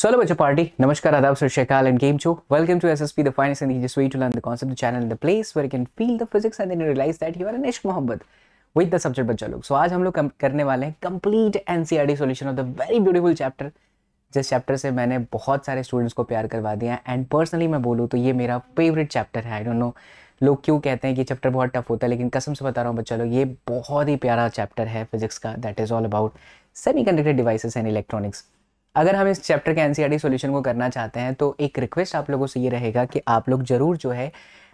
Solo बच्चों party नमस्कार आदाब सर शेखाल एंड गेम चो welcome to SSP the finance and this way to learn the concept the channel the place where can feel the physics and then realise that you are अनिश मोहम्मद with the subject बच्चा लोग so आज हम लोग करने वाले हैं complete NCERT solution of the very beautiful chapter जिस चैप्टर से मैंने बहुत सारे स्टूडेंट्स को प्यार करवा दिया एंड पर्सनली मैं बोलूँ तो ये मेरा फेवरेट चैप्टर है आई डोंट नो लोग क्यों कहते हैं कि चैप्टर बहुत टफ होता है लेकिन कसम से बता रहा हूँ बच्चा लोग ये बहुत ही प्यारा चैप्टर है फिजिक्स का that is all about semi conducted devices and electronics अगर हम इस चैप्टर के एन सॉल्यूशन e को करना चाहते हैं तो एक रिक्वेस्ट आप लोगों से ये रहेगा कि आप लोग ज़रूर जो है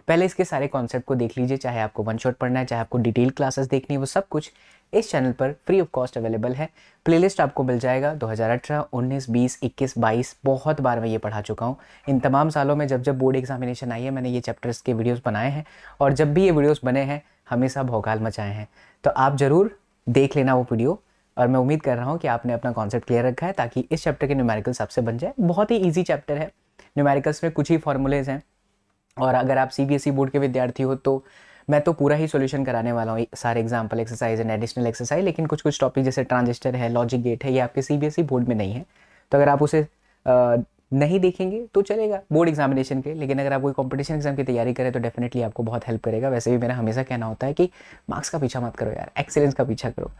पहले इसके सारे कॉन्सेप्ट को देख लीजिए चाहे आपको वन शॉट पढ़ना है चाहे आपको डिटेल क्लासेस देखनी है वो सब कुछ इस चैनल पर फ्री ऑफ कॉस्ट अवेलेबल है प्लेलिस्ट आपको मिल जाएगा 2018, 19, 20, 21, 22 बहुत बार मैं ये पढ़ा चुका हूँ इन तमाम सालों में जब जब बोर्ड एग्जामिनेशन आई है मैंने ये चैप्टर्स के वीडियोस बनाए हैं और जब भी ये वीडियोस बने हैं हमेशा भौकाल मचाए हैं तो आप ज़रूर देख लेना वो वीडियो और मैं उम्मीद कर रहा हूँ कि आपने अपना कॉन्सेप्ट क्लियर रखा है ताकि इस चैप्टर के न्यूमेरिकल्स आपसे बन जाए बहुत ही ईजी चैप्टर है न्यूमेरिकल्स में कुछ ही फॉर्मूलेज हैं और अगर आप सी बोर्ड e के विद्यार्थी हो तो मैं तो पूरा ही सोल्यूशन कराने वाला हूँ सारे example exercise and additional exercise लेकिन कुछ कुछ टॉपिक जैसे ट्रांजिस्टर है लॉजिक गेट है ये आपके सी बोर्ड e में नहीं है तो अगर आप उसे नहीं देखेंगे तो चलेगा बोर्ड एग्जामिनेशन के लेकिन अगर आप कोई कॉम्पिटिशन एग्जाम की तैयारी करें तो डेफिनेटली आपको बहुत हेल्प करेगा वैसे भी मेरा हमेशा कहना होता है कि मार्क्स का पीछा मत करो यार एक्सेलेंस का पीछा करो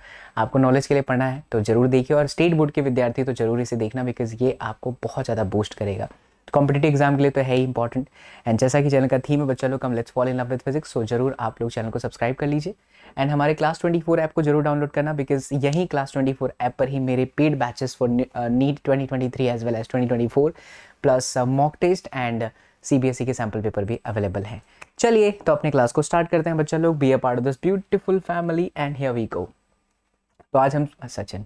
आपको नॉलेज के लिए पढ़ना है तो जरूर देखिए और स्टेट बोर्ड के विद्यार्थी तो जरूर इसे देखना बिकॉज ये आपको बहुत ज़्यादा बूस्ट करेगा कॉम्पिटेटिव एग्जाम के लिए तो है ही इंपॉर्टेंट एंड जैसा कि चैनल का थीम है बच्चा लोग come let's fall in love with physics so जरूर आप लोग चैनल को सब्सक्राइब कर लीजिए एंड हमारे क्लास ट्वेंटी फोर ऐप को जरूर डाउनलोड करना बिकॉज यही क्लास ट्वेंटी फोर ऐप पर ही मेरे paid batches for NEET twenty twenty three as well as twenty twenty four plus mock test and C B S E के sample paper भी available हैं चलिए तो अपने क्लास को स्टार्ट करते हैं बच्चा लोग be a part of this beautiful family and here we go तो आज हम सचिन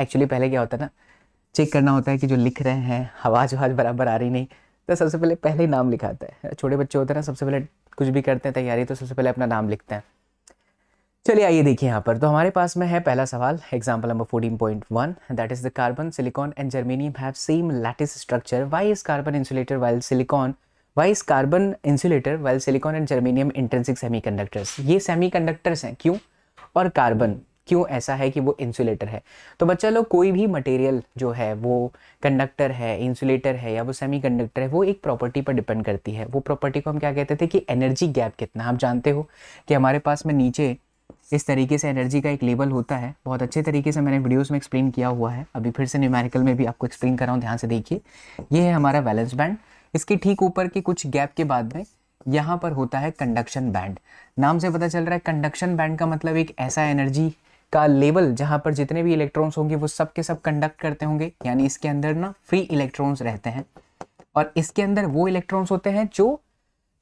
एक्चुअली पहले क्या होता है ना चेक करना होता है कि जो लिख रहे हैं आवाज़ आवाज बराबर आ रही नहीं तो सबसे पहले पहले ही नाम लिखाता है छोटे बच्चे होते हैं ना सबसे पहले कुछ भी करते हैं तैयारी तो सबसे पहले अपना नाम लिखते हैं चलिए आइए देखिए यहाँ पर तो हमारे पास में है पहला सवाल example number fourteen point one that is the carbon silicon and germanium have same lattice structure why is carbon insulator while silicon why is carbon insulator while silicon and germanium intrinsic semi ये semi हैं क्यों और carbon क्यों ऐसा है कि वो insulator है तो बच्चा लोग कोई भी मटेरियल जो है वो कंडक्टर है इंसुलेटर है या वो सेमी कंडक्टर है वो एक प्रॉपर्टी पर डिपेंड करती है वो प्रॉपर्टी को हम क्या कहते थे कि एनर्जी गैप कितना आप जानते हो कि हमारे पास में नीचे इस तरीके से एनर्जी का एक लेवल होता है बहुत अच्छे तरीके से मैंने वीडियोस में एक्सप्लेन किया हुआ है अभी फिर से न्यूमेरिकल में भी आपको एक्सप्लेन कर रहा हूँ ध्यान से देखिए ये है हमारा बैलेंस बैंड इसके ठीक ऊपर के कुछ गैप के बाद में यहाँ पर होता है कंडक्शन बैंड नाम से पता चल रहा है कंडक्शन बैंड का मतलब एक ऐसा एनर्जी इसका लेवल जहाँ पर जितने भी इलेक्ट्रॉन्स होंगे वो सब के सब कंडक्ट करते होंगे यानी इसके अंदर ना फ्री इलेक्ट्रॉन्स रहते हैं और इसके अंदर वो इलेक्ट्रॉन्स होते हैं जो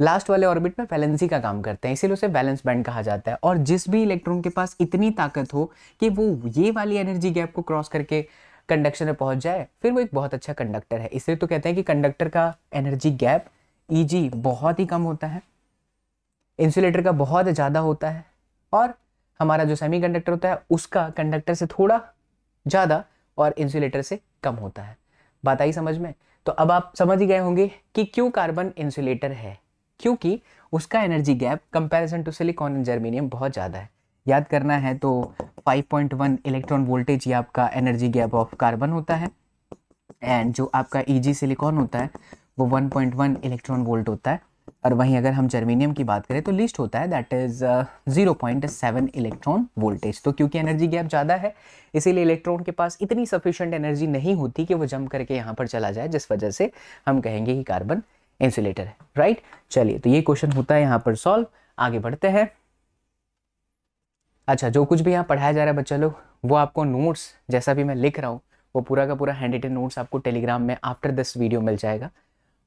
लास्ट वाले ऑर्बिट में वैलेंसी का काम करते हैं इसीलिए उसे बैलेंस बैंड कहा जाता है और जिस भी इलेक्ट्रॉन के पास इतनी ताकत हो कि वो ये वाली एनर्जी गैप को क्रॉस करके कंडक्शन में पहुंच जाए फिर वो एक बहुत अच्छा कंडक्टर है इसलिए तो कहते हैं कि कंडक्टर का एनर्जी गैप ई बहुत ही कम होता है इंसुलेटर का बहुत ज़्यादा होता है और हमारा जो सेमी कंडक्टर होता है उसका कंडक्टर से थोड़ा ज़्यादा और इंसुलेटर से कम होता है बात आई समझ में तो अब आप समझ ही गए होंगे कि क्यों कार्बन इंसुलेटर है क्योंकि उसका energy gap comparison to silicon and germanium बहुत ज़्यादा है याद करना है तो 5.1 इलेक्ट्रॉन वोल्टेज ही आपका एनर्जी गैप ऑफ कार्बन होता है एंड जो आपका ईजी e सिलिकॉन होता है वो 1.1 इलेक्ट्रॉन वोल्ट होता है और वहीं अगर हम जर्मीनियम की बात करें तो लिस्ट होता है that is zero point seven electron voltage तो क्योंकि एनर्जी गैप ज़्यादा है इसीलिए इलेक्ट्रॉन के पास इतनी सफिशियंट एनर्जी नहीं होती कि वो जम करके यहाँ पर चला जाए जिस वजह से हम कहेंगे कि कार्बन इंसुलेटर है राइट चलिए तो ये क्वेश्चन होता है यहाँ पर सॉल्व आगे बढ़ते हैं अच्छा जो कुछ भी यहाँ पढ़ाया जा रहा है बच्चा लोग वो आपको नोट्स जैसा भी मैं लिख रहा हूँ वो पूरा का पूरा हैंड रिटन नोट्स आपको टेलीग्राम में आफ्टर दिस वीडियो मिल जाएगा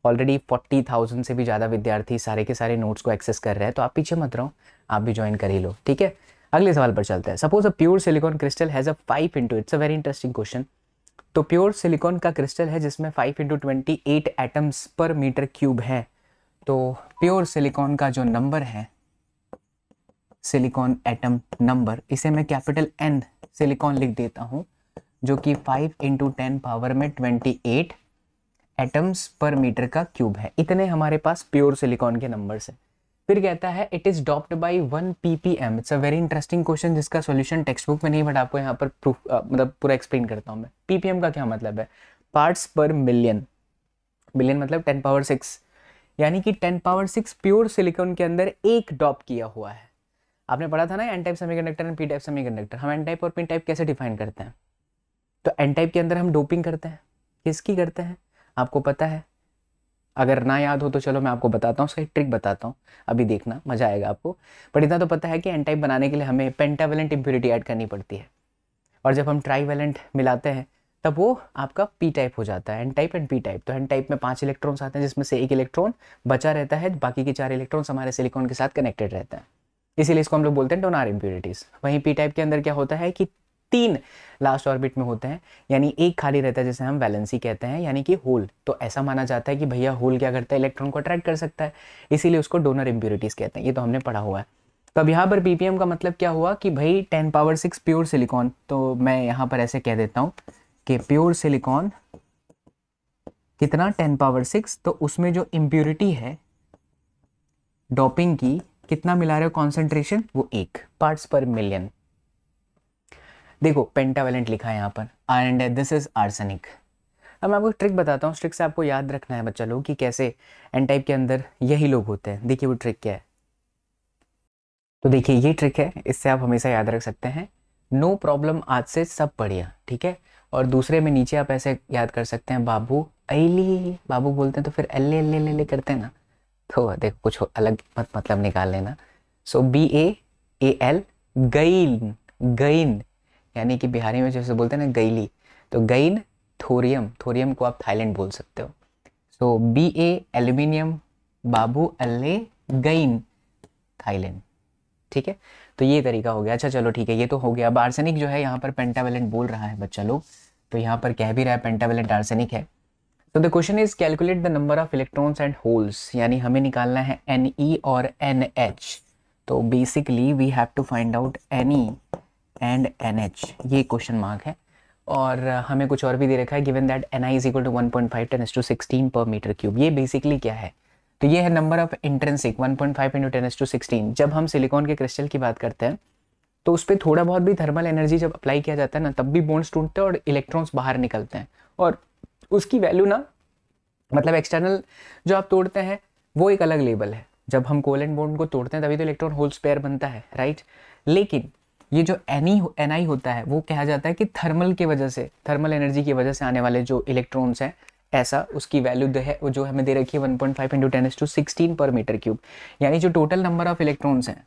ऑलरेडी फोर्टी थाउजेंड से भी ज़्यादा विद्यार्थी सारे के सारे नोट्स को एक्सेस कर रहे हैं तो आप पीछे मत रहो आप भी ज्वाइन कर ही लो ठीक है अगले सवाल पर चलते हैं suppose a pure silicon crystal has a five into it's a very interesting question तो प्योर सिलिकॉन का क्रिस्टल है जिसमें five into twenty eight atoms per meter cube है तो प्योर सिलिकॉन का जो नंबर है सिलिकॉन एटम नंबर इसे मैं कैपिटल एन सिलिकॉन लिख देता हूँ जो कि फाइव इंटू टेन पावर में twenty eight atoms per metre का क्यूब है इतने हमारे पास प्योर सिलिकॉन के नंबर्स हैं फिर कहता है it is doped by one P P M it's a very interesting question जिसका सोल्यूशन टेक्सट बुक में नहीं बट आपको यहाँ पर प्रूफ मतलब पूरा एक्सप्लेन करता हूँ मैं पी पी एम का क्या मतलब है पार्ट्स पर मिलियन मिलियन मतलब टेन पावर सिक्स यानी कि ten power six pure silicon के अंदर एक डॉप किया हुआ है आपने पढ़ा था ना N type conductor and P type conductor हम एन टाइप और पी टाइप कैसे डिफाइन करते हैं तो एन टाइप के अंदर हम डोपिंग करते हैं किसकी करते हैं आपको पता है अगर ना याद हो तो चलो मैं आपको बताता हूँ उसका एक ट्रिक बताता हूँ अभी देखना मज़ा आएगा आपको बट इतना तो पता है कि एन टाइप बनाने के लिए हमें पेंटावेलेंट इम्प्योरिटी ऐड करनी पड़ती है और जब हम ट्राईवेलेंट मिलाते हैं तब वो आपका पी टाइप हो जाता है N type and P type तो एन टाइप में पांच इलेक्ट्रॉन्स आते हैं जिसमें से एक इलेक्ट्रॉन बचा रहता है बाकी के चार इलेक्ट्रॉन्स हमारे सिलिकॉन के साथ कनेक्टेड रहते हैं इसीलिए इसको हम लोग बोलते हैं डोनार इम्प्योरिटीज़ वहीं पी टाइप के अंदर क्या होता है कि तीन लास्ट ऑर्बिट में होते हैं यानी एक खाली रहता है जिसे हम वैलेंसी कहते हैं यानी कि होल तो ऐसा माना जाता है कि भैया होल क्या करता है इलेक्ट्रॉन को अट्रैक्ट कर सकता है इसीलिए उसको डोनर इम्प्योरिटीज़ कहते हैं ये तो हमने पढ़ा हुआ है तो अब यहाँ पर पीपीएम का मतलब क्या हुआ कि भाई ten power six pure silicon तो मैं यहाँ पर ऐसे कह देता हूँ कि प्योर सिलिकॉन कितना टेन पावर सिक्स तो उसमें जो इम्प्योरिटी है डॉपिंग की कितना मिला रहे हो कॉन्सेंट्रेशन वो एक पार्ट्स पर मिलियन देखो पेंटावेलेंट लिखा है यहाँ पर एंड दिस इज़ आर्सेनिक अब मैं आपको ट्रिक बताता हूँ ट्रिक से आपको याद रखना है बच्चा लोग कि कैसे एन टाइप के अंदर यही लोग होते हैं देखिए वो ट्रिक क्या है तो देखिए ये ट्रिक है इससे आप हमेशा याद रख सकते हैं नो प्रॉब्लम आज से सब बढ़िया ठीक है और दूसरे में नीचे आप ऐसे याद कर सकते हैं बाबू अली बाबू बोलते हैं तो फिर अल्ले अल्ले अल्ले करते हैं ना तो देखो कुछ अलग मत मतलब निकाल लेना सो बी ए ए एल गईन गईन यानी कि बिहारी में जैसे बोलते हैं ना गैली तो गैन थोरियम थोरियम को आप थाईलैंड बोल सकते हो सो बी ए एल्यूमिनियम बाबू अल्ले गैन थाईलैंड ठीक है तो ये तरीका हो गया अच्छा चलो ठीक है ये तो हो गया अब आर्सेनिक जो है यहाँ पर पेंटावेलेंट बोल रहा है बच्चा लोग तो यहाँ पर कह भी रहा है पेंटावेलेंट आर्सेनिक है तो the question is calculate the number of electrons and holes यानी हमें निकालना है एन ई e और एन एच तो basically we have to find out N E and N H ये क्वेश्चन मार्क है और uh, हमें कुछ और भी दे रखा है given that N I is equal to one point five ten S to sixteen per meter cube ये बेसिकली क्या है तो ये है number of intrinsic one point five into ten S to sixteen जब हम सिलिकॉन के क्रिस्टल की बात करते हैं तो उस पर थोड़ा बहुत भी थर्मल एनर्जी जब अप्लाई किया जाता है ना तब भी बोन्स टूटते हैं और इलेक्ट्रॉन्स बाहर निकलते हैं और उसकी वैल्यू ना मतलब एक्सटर्नल जो आप तोड़ते हैं वो एक अलग लेवल है जब हम कोल एंड बोन्ड को तोड़ते हैं तभी तो इलेक्ट्रॉन होल्स पेयर बनता है राइट लेकिन ये जो एनी एन आई होता है वो कहा जाता है कि थर्मल की वजह से थर्मल एनर्जी की वजह से आने वाले जो इलेक्ट्रॉन्स हैं ऐसा उसकी वैल्यू है वो जो हमें दे रखी है 1.5 point five into ten to sixteen per meter cube यानी जो टोटल नंबर ऑफ इलेक्ट्रॉन्स हैं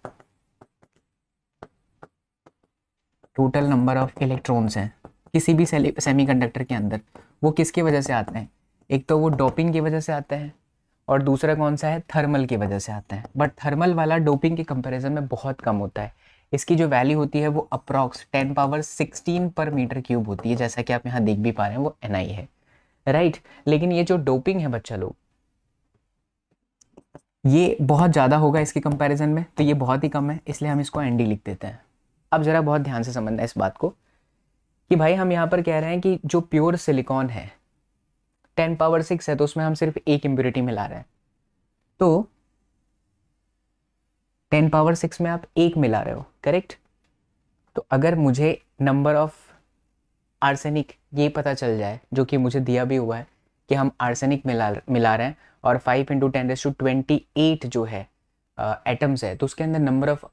टोटल नंबर ऑफ इलेक्ट्रॉन्स हैं किसी भी सेमी कंडक्टर के अंदर वो किसके वजह से आते हैं एक तो वो डोपिंग की वजह से आते हैं और दूसरा कौन सा है थर्मल की वजह से आता है बट थर्मल वाला डोपिंग के कंपैरिजन में बहुत कम होता है इसकी जो वैल्यू होती है वो approx ten power sixteen per meter cube होती है जैसा कि आप यहाँ देख भी पा रहे हैं वो एन है राइट लेकिन ये जो डोपिंग है बच्चा लोग ये बहुत ज़्यादा होगा इसके कंपैरिजन में तो ये बहुत ही कम है इसलिए हम इसको एनडी लिख देते हैं अब ज़रा बहुत ध्यान से समझना है इस बात को कि भाई हम यहाँ पर कह रहे हैं कि जो प्योर सिलिकॉन है टेन पावर सिक्स है तो उसमें हम सिर्फ एक इम्प्योरिटी मिला रहे हैं तो टेन पावर सिक्स में आप एक मिला रहे हो करेक्ट तो अगर मुझे नंबर ऑफ आर्सेनिक ये पता चल जाए जो कि मुझे दिया भी हुआ है कि हम आर्सेनिक मिला मिला रहे हैं और five into ten raise to twenty eight जो है एटम्स है तो उसके अंदर नंबर ऑफ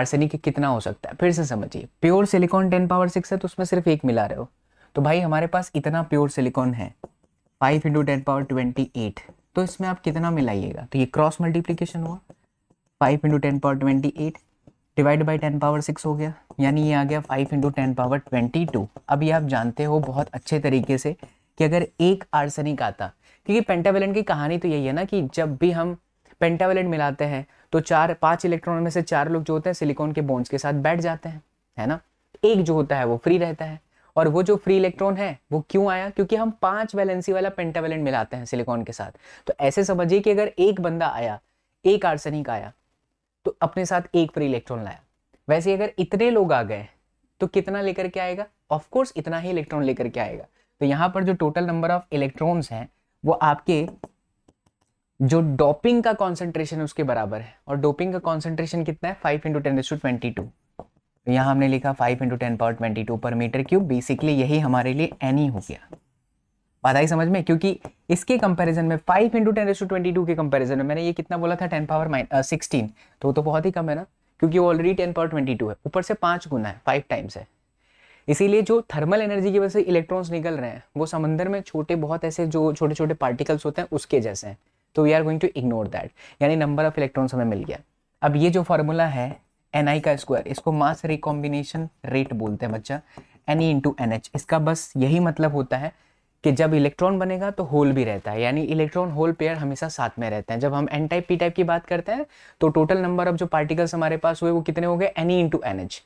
आर्सेनिक कितना हो सकता है फिर से समझिए pure silicon ten power six है तो उसमें सिर्फ एक मिला रहे हो तो भाई हमारे पास इतना प्योर सिलिकॉन है five into ten power twenty eight तो इसमें आप कितना मिलाइएगा तो ये क्रॉस मल्टीप्लीकेशन हुआ five into ten power twenty eight divide by ten power six हो गया यानी ये आ गया five into ten power twenty two अभी आप जानते हो बहुत अच्छे तरीके से कि अगर एक आर्सनिक आता क्योंकि पेंटावेलेंट की कहानी तो यही है ना कि जब भी हम पेंटावेलेंट मिलाते हैं तो चार पांच इलेक्ट्रॉन में से चार लोग जो होते हैं सिलिकॉन के बोन्स के साथ बैठ जाते हैं है ना एक जो होता है वो फ्री रहता है और वो जो फ्री इलेक्ट्रॉन है वो क्यों आया क्योंकि हम पांच वैलेंसी वाला पेंटावेलेंट मिलाते हैं सिलिकॉन के साथ तो ऐसे समझिए कि अगर एक बंदा आया एक आर्सनिक आया तो अपने साथ एक फ्री इलेक्ट्रॉन लाया वैसे अगर इतने लोग आ गए तो कितना लेकर के आएगा ऑफकोर्स इतना ही इलेक्ट्रॉन लेकर के आएगा तो यहाँ पर जो टोटल नंबर ऑफ इलेक्ट्रॉन्स हैं वो आपके जो डोपिंग का कॉन्सेंट्रेशन है उसके बराबर है और डोपिंग का कॉन्सेंट्रेशन कितना है five into ten to twenty two यहाँ हमने लिखा five into ten power twenty two per meter cube basically यही हमारे लिए एनी हो गया बात आई समझ में क्योंकि इसके कंपैरिजन में five into ten raise to twenty two के कंपैरिजन में मैंने ये कितना बोला था टेन पावर माइन सिक्सटीन तो तो बहुत ही कम है ना क्योंकि वो already ten power twenty two है ऊपर से पाँच गुना है फाइव टाइम्स है इसीलिए जो थर्मल एनर्जी की वजह से इलेक्ट्रॉन्स निकल रहे हैं वो समंदर में छोटे बहुत ऐसे जो छोटे छोटे पार्टिकल्स होते हैं उसके जैसे हैं तो we are going to ignore that यानी नंबर ऑफ इलेक्ट्रॉन्स हमें मिल गया अब ये जो फॉर्मूला है एन आई का स्क्वायर इसको मास रिकॉम्बिनेशन रेट बोलते हैं बच्चा N E into N H इसका बस यही मतलब होता है कि जब इलेक्ट्रॉन बनेगा तो होल भी रहता है यानी इलेक्ट्रॉन होल पेयर हमेशा साथ में रहते हैं जब हम एन टाइप पी टाइप की बात करते हैं तो टोटल नंबर ऑफ जो पार्टिकल्स हमारे पास हुए वो कितने हो गए N E into N H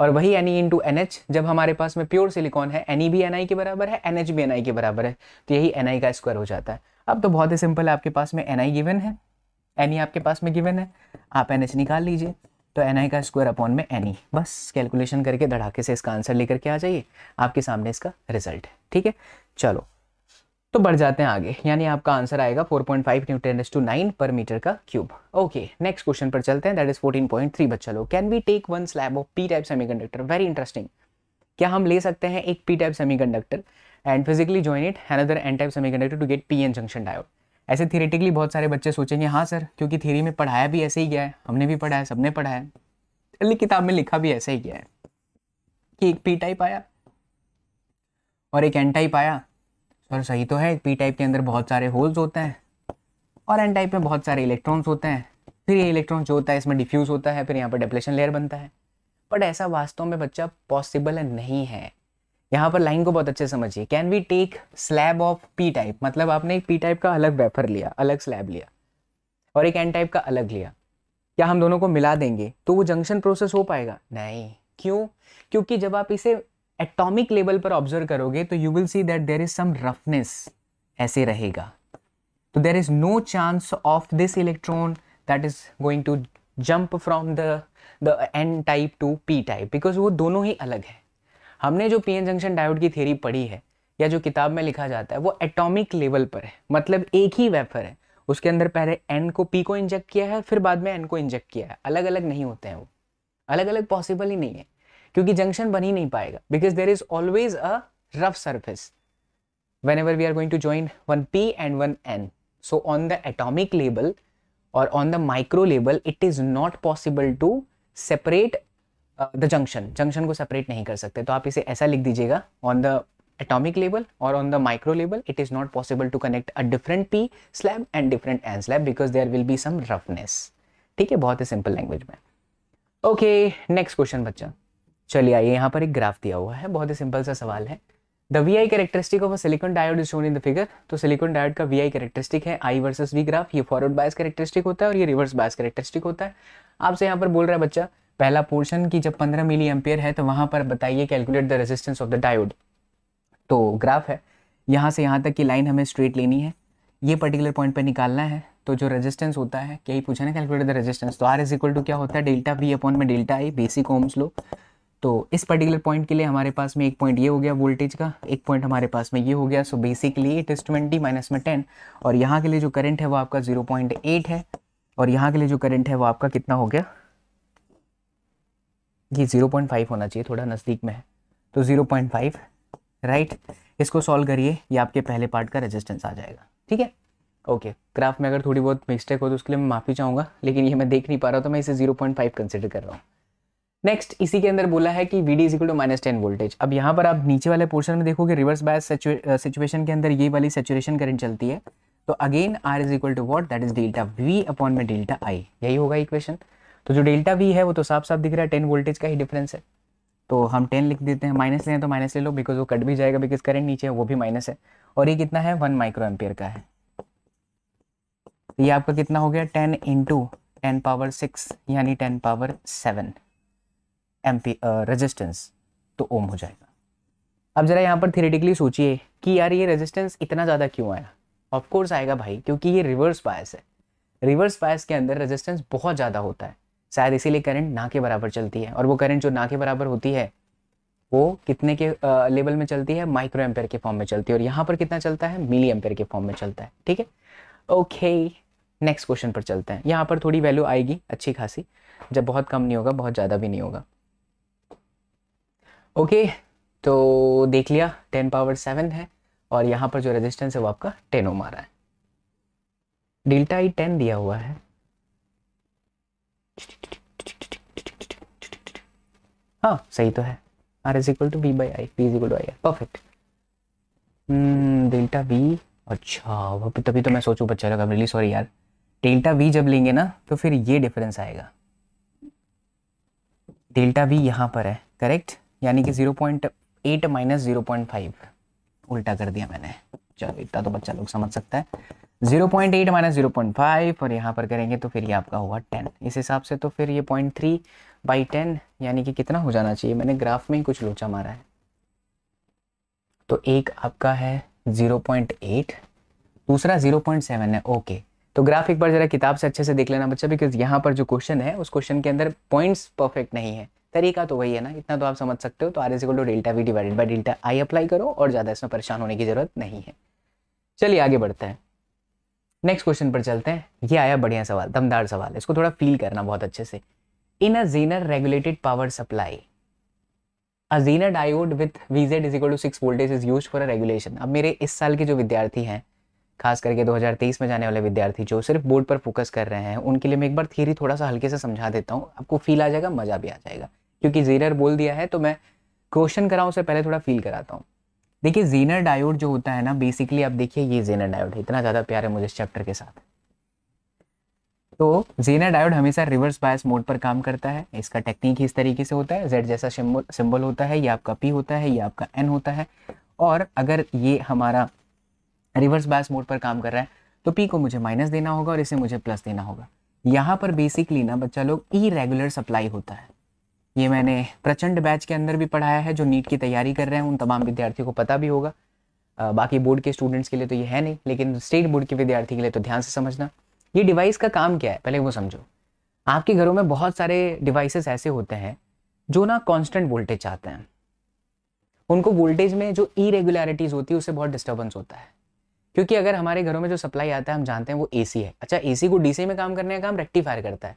और वही N E into N H जब हमारे पास में प्योर सिलिकॉन है एनी e भी एन आई के बराबर है एन एच भी एन आई के बराबर है तो यही एन आई का स्क्वायर हो जाता है अब तो बहुत ही सिंपल है आपके पास में एन आई गिवन है एनी e आपके पास में गिवन है आप एन एच निकाल लीजिए तो एन आई का स्क्वायर अपॉन में एन ई बस कैलकुलेशन करके धड़ाके से इसका आंसर लेकर के आ जाइए आपके सामने इसका रिजल्ट है ठीक है चलो तो बढ़ जाते हैं आगे यानी आपका आंसर आएगा 4.5 point five newton to nine per metre का क्यूब ओके नेक्स्ट क्वेश्चन पर चलते हैं दैट इज 14.3 बच्चा लोग can we take one slab of P type conductor very interesting क्या हम ले सकते हैं एक P type conductor and physically join it another N type conductor to get P N junction diode ऐसे थियरेटिकली बहुत सारे बच्चे सोचेंगे हाँ सर क्योंकि थ्योरी में पढ़ाया भी ऐसे ही गया है हमने भी पढ़ा है सबने पढ़ा है किताब में लिखा भी ऐसा ही गया है कि एक पी टाइप आया और एक एन टाइप आया सर सही तो है पी टाइप के अंदर बहुत सारे होल्स होते हैं और एन टाइप में बहुत सारे इलेक्ट्रॉन्स होते हैं फिर ये इलेक्ट्रॉन जो होता है इसमें डिफ्यूज़ होता है फिर यहाँ पर डेप्लेशन लेयर बनता है बट ऐसा वास्तव में बच्चा पॉसिबल नहीं है यहाँ पर लाइन को बहुत अच्छे समझिए can we take slab of P type मतलब आपने एक पी टाइप का अलग वेफर लिया अलग स्लैब लिया और एक एन टाइप का अलग लिया क्या हम दोनों को मिला देंगे तो वो जंक्शन प्रोसेस हो पाएगा नहीं क्यों क्योंकि जब आप इसे एटॉमिक लेवल पर ऑब्जर्व करोगे तो you will see that there is some roughness ऐसे रहेगा तो there is no chance of this electron that is going to jump from the N type to P type because वो दोनों ही अलग है हमने जो पी जंक्शन डायोड की थ्योरी पढ़ी है या जो किताब में लिखा जाता है वो एटॉमिक लेवल पर है मतलब एक ही वेफर है उसके अंदर पहले एन को पी को इंजेक्ट किया है फिर बाद में एन को इंजेक्ट किया है अलग अलग नहीं होते हैं वो अलग अलग पॉसिबल ही नहीं है क्योंकि जंक्शन बन ही नहीं पाएगा because there is always a rough surface whenever we are going to join one P and one N so on the atomic level और on the micro level it is not possible to separate the junction junction को separate नहीं कर सकते तो आप इसे ऐसा लिख दीजिएगा ऑन द एटॉमिक लेवल और on the micro level it is not possible to connect a different P slab and different N slab because there will be some roughness ठीक है बहुत ही सिंपल लैंग्वेज में ओके नेक्स्ट क्वेश्चन बच्चा चलिए आइए यहाँ पर एक ग्राफ दिया हुआ है बहुत ही सिंपल सा सवाल है the V I characteristic of a silicon diode is shown in the figure तो सिलिकॉन डायोड का वी आई कैरेक्टरिस्टिक है आई वर्सेस वी ग्राफ ये फॉरवर्ड बायस कैरेक्टरिस्टिक होता है और ये रिवर्स बायस कैरेक्टरिस्टिक होता है आपसे यहाँ पर बोल रहा है बच्चा पहला पोर्शन की जब 15 मिली एम्पियर है तो वहाँ पर बताइए calculate the resistance of the diode तो ग्राफ है यहाँ से यहाँ तक की लाइन हमें स्ट्रेट लेनी है ये पर्टिकुलर पॉइंट पर निकालना है तो जो रेजिस्टेंस होता है क्या ही पूछा ना कैलकुलेट द रेजिस्टेंस तो आर इज इक्वल टू क्या होता है डेल्टा वी अपॉन में delta I basic Ohm's law तो इस पर्टिकुलर पॉइंट के लिए हमारे पास में एक पॉइंट ये हो गया वोल्टेज का एक पॉइंट हमारे पास में ये हो गया so basically it is twenty minus में टेन और यहाँ के लिए जो करंट है वो आपका जीरो पॉइंट एट है और यहाँ के लिए जो करंट है वो आपका कितना हो गया ये ज़ीरो पॉइंट फाइव होना चाहिए थोड़ा नज़दीक में है तो ज़ीरो पॉइंट फाइव राइट इसको सॉल्व करिए ये आपके पहले पार्ट का रेजिस्टेंस आ जाएगा ठीक है ओके ग्राफ में अगर थोड़ी बहुत मिस्टेक हो तो उसके लिए मैं माफ़ी चाहूँगा लेकिन ये मैं देख नहीं पा रहा तो मैं इसे जीरो पॉइंट फाइव कंसिडर कर रहा हूँ नेक्स्ट इसी के अंदर बोला है कि V D equal to minus ten voltage अब यहाँ पर आप नीचे वाले पोर्शन में देखोगे रिवर्स बायस सिचुएशन के अंदर ये वाली सेचुरेशन करंट चलती है तो again R is equal to what that is delta V upon में डेल्टा आई यही होगा इक्वेशन तो जो डेल्टा वी है वो तो साफ साफ दिख रहा है टेन वोल्टेज का ही डिफरेंस है तो हम टेन लिख देते हैं माइनस लें तो माइनस ले लो बिकॉज वो कट भी जाएगा बिकॉज करंट नीचे है वो भी माइनस है और ये कितना है वन माइक्रो एम्पियर का है तो ये आपका कितना हो गया ten into ten power six यानी टेन पावर सेवन एम्पी रजिस्टेंस तो ओम हो जाएगा अब ज़रा यहाँ पर थिरेटिकली सोचिए कि यार ये रेजिस्टेंस इतना ज़्यादा क्यों आया ऑफकोर्स आएगा भाई क्योंकि ये रिवर्स बायस है रिवर्स बायस के अंदर रेजिस्टेंस बहुत ज़्यादा होता है शायद इसीलिए करंट ना के बराबर चलती है और वो करंट जो ना के बराबर होती है वो कितने के लेवल में चलती है माइक्रो एम्पेयर के फॉर्म में चलती है और यहाँ पर कितना चलता है मिली एम्पेयर के फॉर्म में चलता है ठीक है ओके नेक्स्ट क्वेश्चन पर चलते हैं यहाँ पर थोड़ी वैल्यू आएगी अच्छी खासी जब बहुत कम नहीं होगा बहुत ज़्यादा भी नहीं होगा ओके okay, तो देख लिया टेन पावर सेवन है और यहाँ पर जो रेजिस्टेंस है वो आपका टेन ओम आ रहा है डेल्टा ई टेन दिया हुआ है हाँ सही तो है R is equal to V by I V is equal to I R perfect delta V अच्छा तभी तो मैं सोचूँ बच्चा लगा रियली सॉरी यार डेल्टा वी जब लेंगे ना तो फिर ये डिफरेंस आएगा डेल्टा वी यहाँ पर है करेक्ट यानी कि zero point eight minus zero point five उल्टा कर दिया मैंने चलो इतना तो बच्चा लोग समझ सकता है zero point eight minus zero point five और यहाँ पर करेंगे तो फिर ये आपका होगा टेन इस हिसाब से तो फिर ये पॉइंट थ्री बाई टेन यानी कि कितना हो जाना चाहिए मैंने ग्राफ में ही कुछ लोचा मारा है तो एक आपका है ज़ीरो पॉइंट एट दूसरा ज़ीरो पॉइंट सेवन है ओके तो ग्राफ एक बार ज़रा किताब से अच्छे से देख लेना बच्चा बिकॉज यहाँ पर जो क्वेश्चन है उस क्वेश्चन के अंदर पॉइंट्स परफेक्ट नहीं है तरीका तो वही है ना इतना तो आप समझ सकते हो तो R S equal to delta V divided by delta I apply करो और ज़्यादा इसमें परेशान होने की ज़रूरत नहीं है चलिए आगे बढ़ते हैं नेक्स्ट क्वेश्चन पर चलते हैं ये आया बढ़िया सवाल दमदार सवाल इसको थोड़ा फील करना बहुत अच्छे से in a Zener regulated power supply a Zener diode with VZ is equal to six voltage is use for a regulation अब मेरे इस साल के जो विद्यार्थी हैं खास करके 2023 में जाने वाले विद्यार्थी जो सिर्फ बोर्ड पर फोकस कर रहे हैं उनके लिए मैं एक बार थियरी थोड़ा सा हल्के से समझा देता हूँ आपको फील आ जाएगा मज़ा भी आ जाएगा क्योंकि जीनर बोल दिया है तो मैं क्वेश्चन कराऊँ उससे पहले थोड़ा फील कराता हूँ देखिए जीनर डायोड जो होता है ना बेसिकली आप देखिए ये जीनर डायोड इतना ज़्यादा प्यार है मुझे इस चैप्टर के साथ तो जीनर डायोड हमेशा रिवर्स बायस मोड पर काम करता है इसका टेक्निक इस तरीके से होता है जेड जैसा सिंबल होता है ये आपका पी होता है ये आपका एन होता है और अगर ये हमारा रिवर्स बायस मोड पर काम कर रहा है तो पी को मुझे माइनस देना होगा और इसे मुझे प्लस देना होगा यहाँ पर बेसिकली ना बच्चा लोग ई रेगुलर सप्लाई होता है ये मैंने प्रचंड बैच के अंदर भी पढ़ाया है जो नीट की तैयारी कर रहे हैं उन तमाम विद्यार्थियों को पता भी होगा आ, बाकी बोर्ड के स्टूडेंट्स के लिए तो ये है नहीं लेकिन स्टेट बोर्ड के विद्यार्थी के लिए तो ध्यान से समझना ये डिवाइस का काम क्या है पहले वो समझो आपके घरों में बहुत सारे डिवाइसेस ऐसे होते हैं जो ना कांस्टेंट वोल्टेज चाहते हैं उनको वोल्टेज में जो इरेगुलरिटीज होती है उससे बहुत डिस्टर्बेंस होता है क्योंकि अगर हमारे घरों में जो सप्लाई आता है हम जानते हैं वो एसी है अच्छा एसी को डीसी में काम करने का काम रेक्टिफायर करता है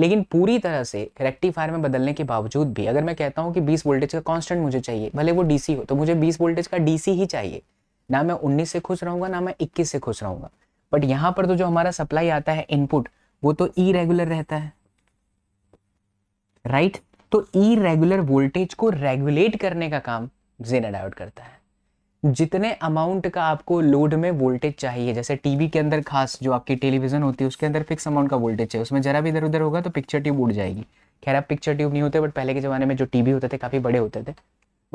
लेकिन पूरी तरह से रेक्टिफायर में बदलने के बावजूद भी अगर मैं कहता हूँ कि 20 वोल्टेज का कांस्टेंट मुझे चाहिए भले वो डीसी हो तो मुझे 20 वोल्टेज का डीसी ही चाहिए ना मैं उन्नीस से खुश रहूंगा ना मैं इक्कीस से खुश रहूंगा बट यहाँ पर तो जो हमारा सप्लाई आता है इनपुट वो तो ई रेगुलर रहता है राइट right? तो ई रेगुलर वोल्टेज को रेगुलेट करने का काम जेना डायोड करता है जितने अमाउंट का आपको लोड में वोल्टेज चाहिए जैसे टीवी के अंदर खास जो आपकी टेलीविजन होती है उसके अंदर फिक्स अमाउंट का वोल्टेज चाहिए उसमें जरा भी इधर उधर होगा तो पिक्चर ट्यूब उड़ जाएगी खैर आप पिक्चर ट्यूब नहीं होते बट पहले के ज़माने में जो टीवी होते थे काफ़ी बड़े होते थे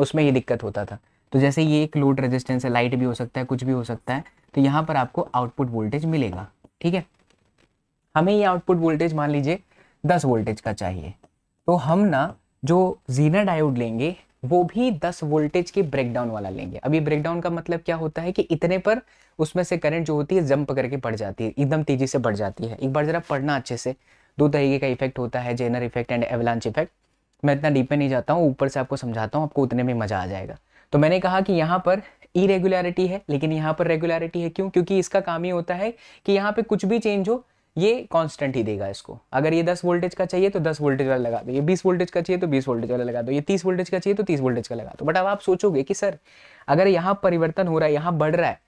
उसमें ये दिक्कत होता था तो जैसे ये एक लोड रेजिस्टेंस है लाइट भी हो सकता है कुछ भी हो सकता है तो यहाँ पर आपको आउटपुट वोल्टेज मिलेगा ठीक है हमें ये आउटपुट वोल्टेज मान लीजिए दस वोल्टेज का चाहिए तो हम ना जो जीना डायोड लेंगे वो भी 10 वोल्टेज के ब्रेकडाउन वाला लेंगे अभी ब्रेकडाउन का मतलब क्या होता है कि इतने पर उसमें से करंट जो होती है जंप करके बढ़ जाती है एकदम तेजी से बढ़ जाती है एक बार ज़रा पढ़ना अच्छे से दो तरीके का इफेक्ट होता है zener effect and avalanche effect मैं इतना डीप में नहीं जाता हूँ ऊपर से आपको समझाता हूँ आपको उतने में मज़ा आ जाएगा तो मैंने कहा कि यहाँ पर इरेगुलरिटी है लेकिन यहाँ पर रेगुलरिटी है क्यों क्योंकि इसका काम ही होता है कि यहाँ पे कुछ भी चेंज हो ये कांस्टेंट ही देगा इसको अगर ये 10 वोल्टेज का चाहिए तो 10 वोल्टेज वाला लगा दो ये 20 वोल्टेज का चाहिए तो 20 वोल्टेज वाला लगा दो ये 30 वोल्टेज का चाहिए तो 30 वोल्टेज का लगा दो बट अब आप सोचोगे कि सर अगर यहाँ परिवर्तन हो रहा है यहाँ बढ़ रहा है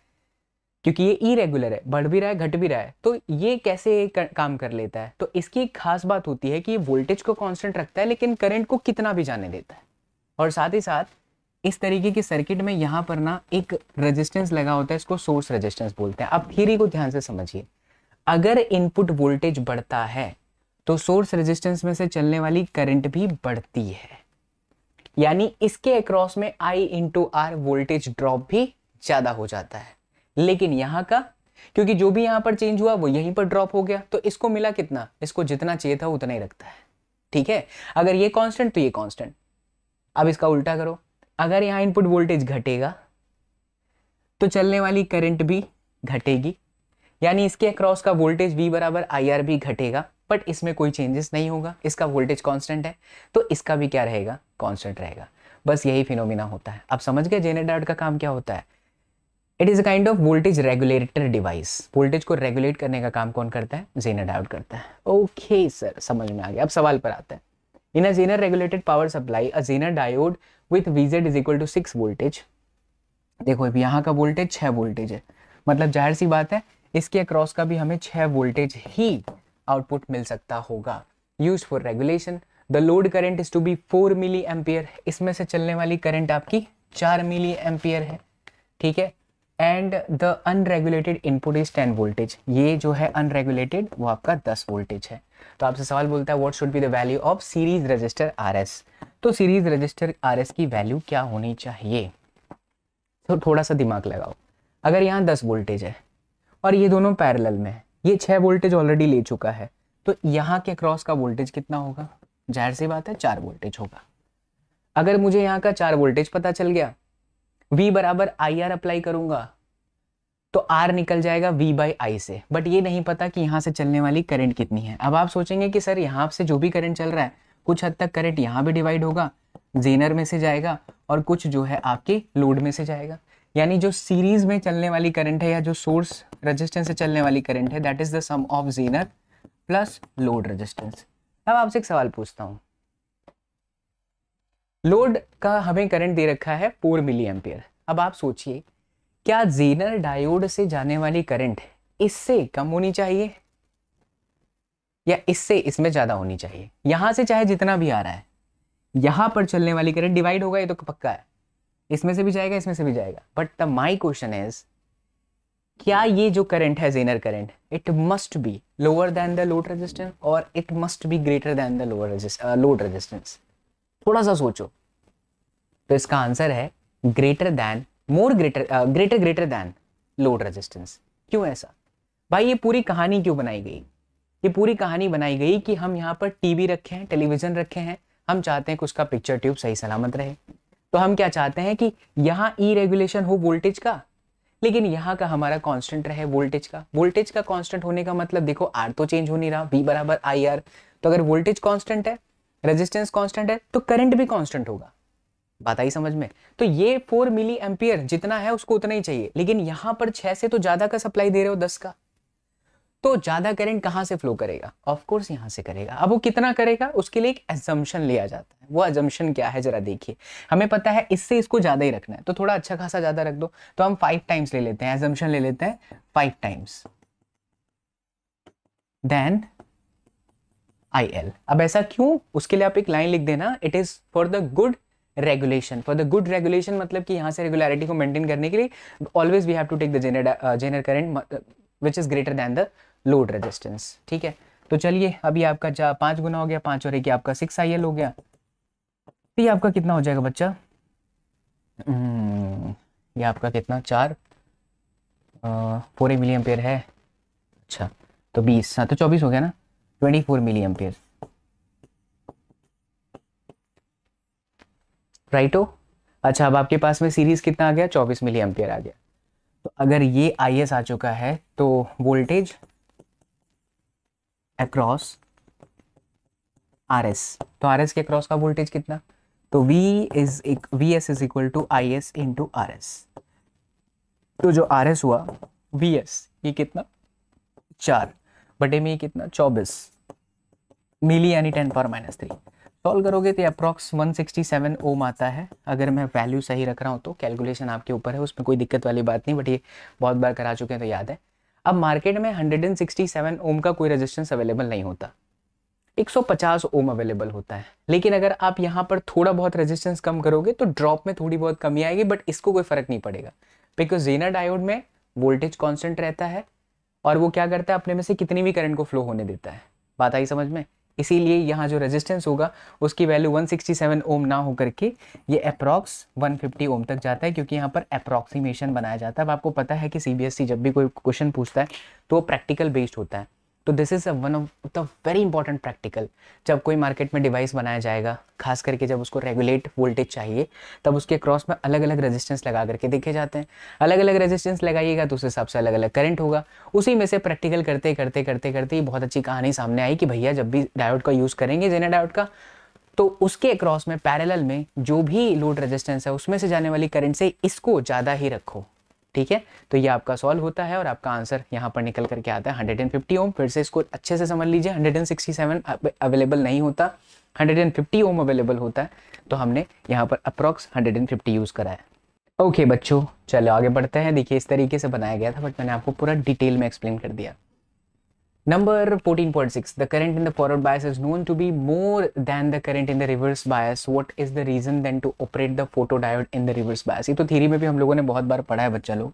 क्योंकि ये इरेगुलर है बढ़ भी रहा है घट भी रहा है तो ये कैसे काम कर लेता है तो इसकी एक खास बात होती है कि ये वोल्टेज को कॉन्स्टेंट रखता है लेकिन करंट को कितना भी जाने देता है और साथ ही साथ इस तरीके के सर्किट में यहाँ पर ना एक रेजिस्टेंस लगा होता है इसको सोर्स रेजिस्टेंस बोलते हैं आप थीरी को ध्यान से समझिए अगर इनपुट वोल्टेज बढ़ता है तो सोर्स रेजिस्टेंस में से चलने वाली करंट भी बढ़ती है यानी इसके अक्रॉस में I into R voltage drop भी ज़्यादा हो जाता है लेकिन यहां का क्योंकि जो भी यहां पर चेंज हुआ वो यहीं पर ड्रॉप हो गया तो इसको मिला कितना इसको जितना चाहिए था उतना ही रखता है ठीक है अगर ये कांस्टेंट तो ये कांस्टेंट अब इसका उल्टा करो अगर यहां इनपुट वोल्टेज घटेगा तो चलने वाली करंट भी घटेगी यानी इसके अक्रॉस का वोल्टेज V बराबर आई आर भी घटेगा बट इसमें कोई चेंजेस नहीं होगा इसका वोल्टेज कांस्टेंट है तो इसका भी क्या रहेगा कांस्टेंट रहेगा बस यही फिनोमिना होता है आप समझ गए जेनेडार्ड e का काम क्या होता है it is a kind of voltage regulator device voltage को रेगुलेट करने का काम कौन करता है जेनेडार्ड e करता है ओके okay, सर समझ में आ गया अब सवाल पर आता है in a zener regulated power supply a zener diode with VZ is equal to six voltage देखो अभी यहाँ का वोल्टेज छः वोल्टेज है मतलब जाहिर सी बात है इसके अक्रॉस का भी हमें छः वोल्टेज ही आउटपुट मिल सकता होगा use for regulation the load current is to be four milli ampere इसमें से चलने वाली करंट आपकी चार मिली एम्पियर है ठीक है and the unregulated input is ten voltage ये जो है अनरेगुलेटेड वो आपका दस वोल्टेज है तो आपसे सवाल बोलता है what should be the value of series resistor R तो सीरीज रजिस्टर आर की वैल्यू क्या होनी चाहिए तो थोड़ा सा दिमाग लगाओ अगर यहाँ दस वोल्टेज है और ये दोनों पैरेलल में है ये छह वोल्टेज ऑलरेडी ले चुका है तो यहाँ के क्रॉस का वोल्टेज कितना होगा जाहिर सी बात है चार वोल्टेज होगा अगर मुझे यहाँ का चार वोल्टेज पता चल गया V बराबर आई आर अप्लाई करूंगा तो R निकल जाएगा V बाई आई से बट ये नहीं पता कि यहाँ से चलने वाली करंट कितनी है अब आप सोचेंगे कि सर यहाँ से जो भी करंट चल रहा है कुछ हद तक करंट यहाँ भी डिवाइड होगा जेनर में से जाएगा और कुछ जो है आपके लोड में से जाएगा यानी जो सीरीज में चलने वाली करंट है या जो सोर्स रेजिस्टेंस से चलने वाली करंट है that is the sum of zener plus load resistance अब आपसे एक सवाल पूछता हूं लोड का हमें करंट दे रखा है फोर मिली एम्पियर अब आप सोचिए क्या जीनर डायोड से जाने वाली करंट इससे कम होनी चाहिए या इससे इसमें ज़्यादा होनी चाहिए यहां से चाहे जितना भी आ रहा है यहां पर चलने वाली करंट डिवाइड होगा ये तो पक्का है इसमें से भी जाएगा इसमें से भी जाएगा but the my question is क्या ये जो करंट है zener current it must be lower than the load resistance और it must be greater than the lower load resistance थोड़ा सा सोचो तो इसका आंसर है greater than more greater greater greater than load resistance क्यों ऐसा भाई ये पूरी कहानी क्यों बनाई गई ये पूरी कहानी बनाई गई कि हम यहाँ पर टीवी रखे हैं टेलीविजन रखे हैं हम चाहते हैं कि उसका पिक्चर ट्यूब सही सलामत रहे तो हम क्या चाहते हैं कि यहाँ ई e रेगुलेशन हो वोल्टेज का लेकिन यहाँ का हमारा कांस्टेंट रहे वोल्टेज का वोल्टेज का कांस्टेंट होने का मतलब देखो आर तो चेंज हो नहीं रहा बी बराबर आई आर तो अगर वोल्टेज कांस्टेंट है रेजिस्टेंस कांस्टेंट है तो करंट भी कांस्टेंट होगा बात आई समझ में तो ये फोर मिली एम्पियर जितना है उसको उतना ही चाहिए लेकिन यहाँ पर छह से तो ज्यादा का सप्लाई दे रहे हो दस का तो ज़्यादा करेंट कहाँ से फ्लो करेगा ऑफकोर्स यहाँ से करेगा अब वो कितना करेगा उसके लिए एक एजम्पन लिया जाता है वो एजम्पन क्या है ज़रा देखिए हमें पता है इससे इसको ज़्यादा ही रखना है तो थोड़ा अच्छा खासा ज़्यादा रख दो तो हम फाइव टाइम्स ले लेते हैं एजम्पन ले लेते हैं five times then I L अब ऐसा क्यों उसके लिए आप एक लाइन लिख देना it is for the good regulation for the good regulation मतलब कि यहां से रेगुलरिटी को मेंटेन करने के लिए always we have to take the zener zener current which is greater than the load resistance ठीक है तो चलिए अभी आपका जा पाँच गुना हो गया पाँच और एक आपका सिक्स आई हो गया तो ये आपका कितना हो जाएगा बच्चा हम्म, ये आपका कितना चार फोर मिली एम्पेयर है अच्छा तो बीस हाँ तो चौबीस हो गया ना ट्वेंटी फोर मिली एम्पेयर राइटो अच्छा अब आपके पास में सीरीज कितना आ गया चौबीस मिली एम्पियर आ गया तो अगर ये आई आ चुका है तो वोल्टेज अक्रॉस आर एस तो आर एस के अक्रॉस का वोल्टेज कितना तो V is V S is equal to I S into R S S तो जो आर एस हुआ वी एस ये कितना चार बटे में ये कितना चौबीस मिली यानी ten power minus three solve करोगे तो अप्रॉक्स 167 ओम आता है अगर मैं वैल्यू सही रख रहा हूँ तो कैलकुलेशन आपके ऊपर है उसमें कोई दिक्कत वाली बात नहीं बट ये बहुत बार करा चुके हैं तो याद है अब मार्केट में 167 ओम का कोई रेजिस्टेंस अवेलेबल नहीं होता 150 ओम अवेलेबल होता है लेकिन अगर आप यहाँ पर थोड़ा बहुत रेजिस्टेंस कम करोगे तो ड्रॉप में थोड़ी बहुत कमी आएगी बट इसको कोई फर्क नहीं पड़ेगा बिकॉज जीना डायोड में वोल्टेज कॉन्स्टेंट रहता है और वो क्या करता है अपने में से कितनी भी करंट को फ्लो होने देता है बात आई समझ में इसीलिए यहाँ जो रेजिस्टेंस होगा उसकी वैल्यू 167 ओम ना होकर के ये अप्रॉक्स 150 ओम तक जाता है क्योंकि यहाँ पर अप्रॉक्सीमेशन बनाया जाता है अब आपको पता है कि सीबीएसई e जब भी कोई क्वेश्चन पूछता है तो वो प्रैक्टिकल बेस्ड होता है तो this is one of the very important practical जब कोई मार्केट में डिवाइस बनाया जाएगा खास करके जब उसको रेगुलेट वोल्टेज चाहिए तब उसके क्रॉस में अलग अलग रेजिस्टेंस लगा करके देखे जाते हैं अलग अलग रेजिस्टेंस लगाइएगा तो उस हिसाब से अलग अलग करंट होगा उसी में से प्रैक्टिकल करते करते करते करते ही बहुत अच्छी कहानी सामने आई कि भैया जब भी डायोड का यूज़ करेंगे जेना डायोड का तो उसके क्रॉस में पैरेलल में जो भी लोड रेजिस्टेंस है उसमें से जाने वाली करंट से इसको ज़्यादा ही रखो ठीक है तो ये आपका सॉल्व होता है और आपका आंसर यहाँ पर निकल करके आता है 150 ओम फिर से इसको अच्छे से समझ लीजिए 167 अवेलेबल नहीं होता 150 ओम अवेलेबल होता है तो हमने यहाँ पर अप्रॉक्स 150 यूज़ करा है ओके okay, बच्चों चलो आगे बढ़ते हैं देखिए इस तरीके से बनाया गया था बट मैंने आपको पूरा डिटेल में एक्सप्लेन कर दिया Number 14.6, the current in the forward bias is known to be more than the current in the reverse bias. What is the reason then to operate the photodiode in the reverse bias? ये तो theory में भी हम लोगों ने बहुत बार पढ़ा है बच्चा लोग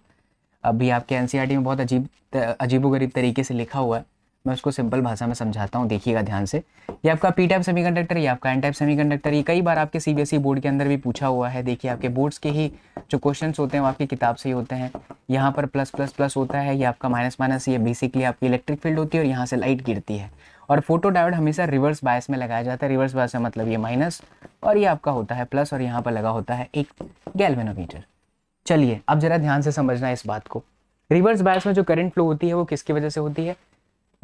अभी आपके एन में बहुत अजीब अजीबो गरीब तरीके से लिखा हुआ है मैं उसको सिंपल भाषा में समझाता हूँ देखिएगा ध्यान से ये आपका पी टाइप कंडक्टर या आपका एन टाइप कंडक्टर ये कई बार आपके सीबीएसई बोर्ड e के अंदर भी पूछा हुआ है देखिए आपके बोर्ड्स के ही जो क्वेश्चन होते हैं वो आपकी किताब से ही होते हैं यहाँ पर प्लस प्लस प्लस होता है ये आपका माइनस माइनस ये बेसिकली आपकी इलेक्ट्रिक फील्ड होती है और यहाँ से लाइट गिरती है और फोटो डायोड हमेशा रिवर्स बायस में लगाया जाता है रिवर्स बायस में मतलब ये माइनस और ये आपका होता है प्लस और यहाँ पर लगा होता है एक गैल्वेनोमीटर चलिए अब जरा ध्यान से समझना इस बात को रिवर्स बायस में जो करंट फ्लो होती है वो किसकी वजह से होती है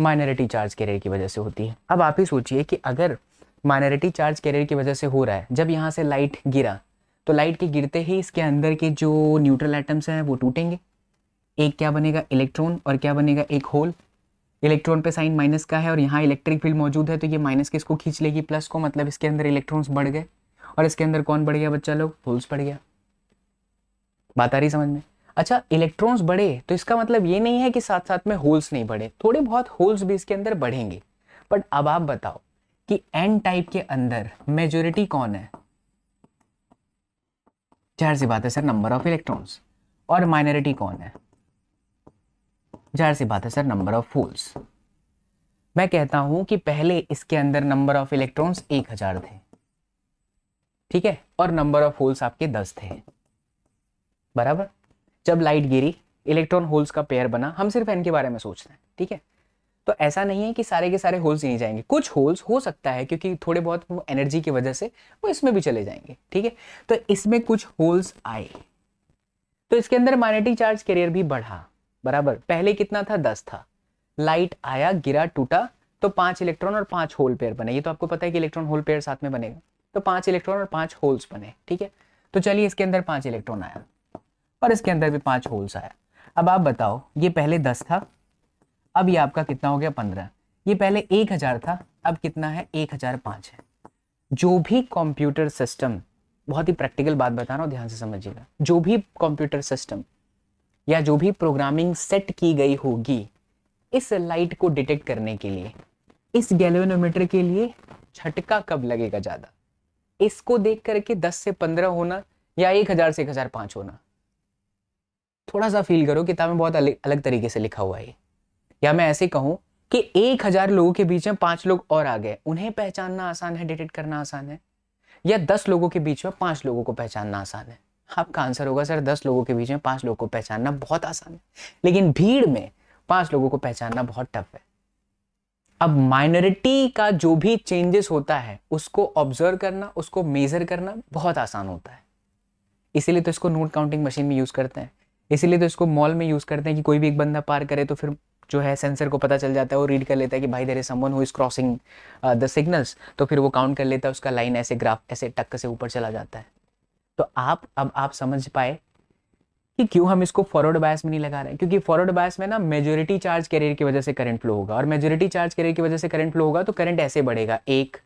माइनॉरिटी चार्ज कैरियर की वजह से होती है अब आप ही सोचिए कि अगर माइनॉरिटी चार्ज कैरियर की वजह से हो रहा है जब यहाँ से लाइट गिरा तो लाइट के गिरते ही इसके अंदर के जो न्यूट्रल एटम्स हैं वो टूटेंगे एक क्या बनेगा इलेक्ट्रॉन और क्या बनेगा एक होल इलेक्ट्रॉन पे साइन माइनस का है और यहाँ इलेक्ट्रिक फील्ड मौजूद है तो ये माइनस किसको खींच लेगी प्लस को मतलब इसके अंदर इलेक्ट्रॉन्स बढ़ गए और इसके अंदर कौन बढ़ गया बच्चा लोग होल्स बढ़ गया बात आ रही समझ में अच्छा इलेक्ट्रॉन्स बढ़े तो इसका मतलब ये नहीं है कि साथ साथ में होल्स नहीं बढ़े थोड़े बहुत होल्स भी इसके अंदर बढ़ेंगे बट अब आप बताओ कि एन टाइप के अंदर मेजोरिटी कौन है जाहिर सी बात है सर नंबर ऑफ इलेक्ट्रॉन्स और माइनॉरिटी कौन है जाहिर सी बात है सर नंबर ऑफ होल्स मैं कहता हूं कि पहले इसके अंदर नंबर ऑफ इलेक्ट्रॉन्स एक हजार थे ठीक है और नंबर ऑफ होल्स आपके दस थे बराबर जब लाइट गिरी इलेक्ट्रॉन होल्स का पेयर बना हम सिर्फ एन के बारे में सोचते हैं ठीक है तो ऐसा नहीं है कि सारे के सारे होल्स यहीं जाएंगे कुछ होल्स हो सकता है क्योंकि थोड़े बहुत वो एनर्जी की वजह से वो इसमें भी चले जाएंगे ठीक है तो इसमें कुछ होल्स आए तो इसके अंदर मैग्नेटिक चार्ज कैरियर भी बढ़ा बराबर पहले कितना था दस था लाइट आया गिरा टूटा तो पांच इलेक्ट्रॉन और पांच होल पेयर बने ये तो आपको पता है कि इलेक्ट्रॉन होल पेयर साथ में बनेगा तो पांच इलेक्ट्रॉन और पांच होल्स बने ठीक है तो चलिए इसके अंदर पांच इलेक्ट्रॉन आया और इसके अंदर भी पांच होल्स आया अब आप बताओ ये पहले दस था अब ये आपका कितना हो गया पंद्रह ये पहले एक हज़ार था अब कितना है एक हज़ार पांच है जो भी कंप्यूटर सिस्टम बहुत ही प्रैक्टिकल बात बता रहा हूँ ध्यान से समझिएगा जो भी कंप्यूटर सिस्टम या जो भी प्रोग्रामिंग सेट की गई होगी इस लाइट को डिटेक्ट करने के लिए इस गैलोनोमीटर के लिए झटका कब लगेगा ज़्यादा इसको देख करके 10 से 15 होना या 1000 से 1005 होना थोड़ा सा फील करो किताब में बहुत अलग अलग तरीके से लिखा हुआ है या मैं ऐसे कहूं कि एक हजार लोगों के बीच में पांच लोग और आ गए उन्हें पहचानना आसान है डिटेक्ट करना आसान है या दस लोगों के बीच में पांच लोगों को पहचानना आसान है आपका आंसर होगा सर दस लोगों के बीच में पांच लोगों को पहचानना बहुत आसान है लेकिन भीड़ में पांच लोगों को पहचानना बहुत टफ है अब माइनॉरिटी का जो भी चेंजेस होता है उसको ऑब्जर्व करना उसको मेजर करना बहुत आसान होता है इसीलिए तो इसको नोट काउंटिंग मशीन में यूज करते हैं इसीलिए तो इसको मॉल में यूज़ करते हैं कि कोई भी एक बंदा पार करे तो फिर जो है सेंसर को पता चल जाता है वो रीड कर लेता है कि भाई there is someone who is crossing the signals तो फिर वो काउंट कर लेता है उसका लाइन ऐसे ग्राफ ऐसे टक्क से ऊपर चला जाता है तो आप अब आप समझ पाए कि क्यों हम इसको फॉरवर्ड बायस में नहीं लगा रहे हैं क्योंकि फॉरवर्ड बायस में ना मेजोरिटी चार्ज कैरियर की वजह से करंट फ्लो होगा और मेजोरिटी चार्ज कैरियर की वजह से करंट फ्लो होगा तो करंट ऐसे बढ़ेगा एक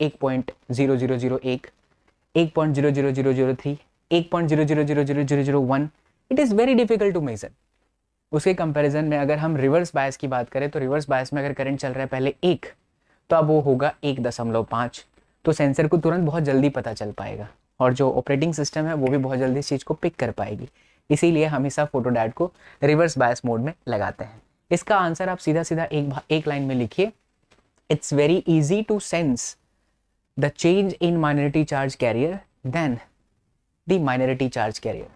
एक पॉइंट जीरो जीरो जीरो एक एक point zero zero zero zero three एक point zero zero zero zero zero zero one it is very difficult to measure उसके कंपैरिजन में अगर हम रिवर्स बायस की बात करें तो रिवर्स बायस में अगर करंट चल रहा है पहले एक तो अब वो होगा एक दशमलव पाँच तो सेंसर को तुरंत बहुत जल्दी पता चल पाएगा और जो ऑपरेटिंग सिस्टम है वो भी बहुत जल्दी इस चीज़ को पिक कर पाएगी इसीलिए हमेशा फोटोडाट को रिवर्स बायस मोड में लगाते हैं इसका आंसर आप सीधा सीधा एक एक लाइन में लिखिए it's very easy to sense the change in minority charge carrier then the minority charge carrier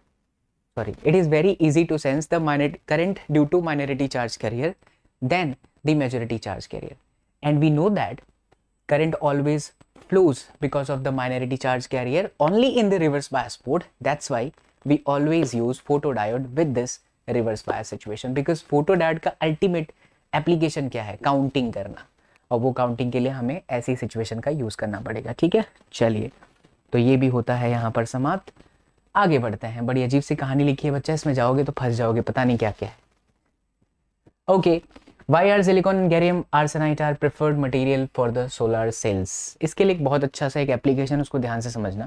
sorry it is very easy to sense the current due to minority charge carrier than the majority charge carrier and we know that current always flows because of the minority charge carrier only in the reverse bias mode that's why we always use photodiode with this reverse bias situation because photodiode ka ultimate application kya hai counting karna और वो counting के लिए हमें ऐसी situation का use करना पड़ेगा ठीक है चलिए तो ये भी होता है यहाँ पर समाप्त आगे बढ़ते हैं बड़ी अजीब सी कहानी लिखी है बच्चा इसमें जाओगे तो फंस जाओगे पता नहीं क्या क्या है okay why are silicon gallium arsenide are preferred material for the solar cells इसके लिए एक बहुत अच्छा सा एक एप्लीकेशन उसको ध्यान से समझना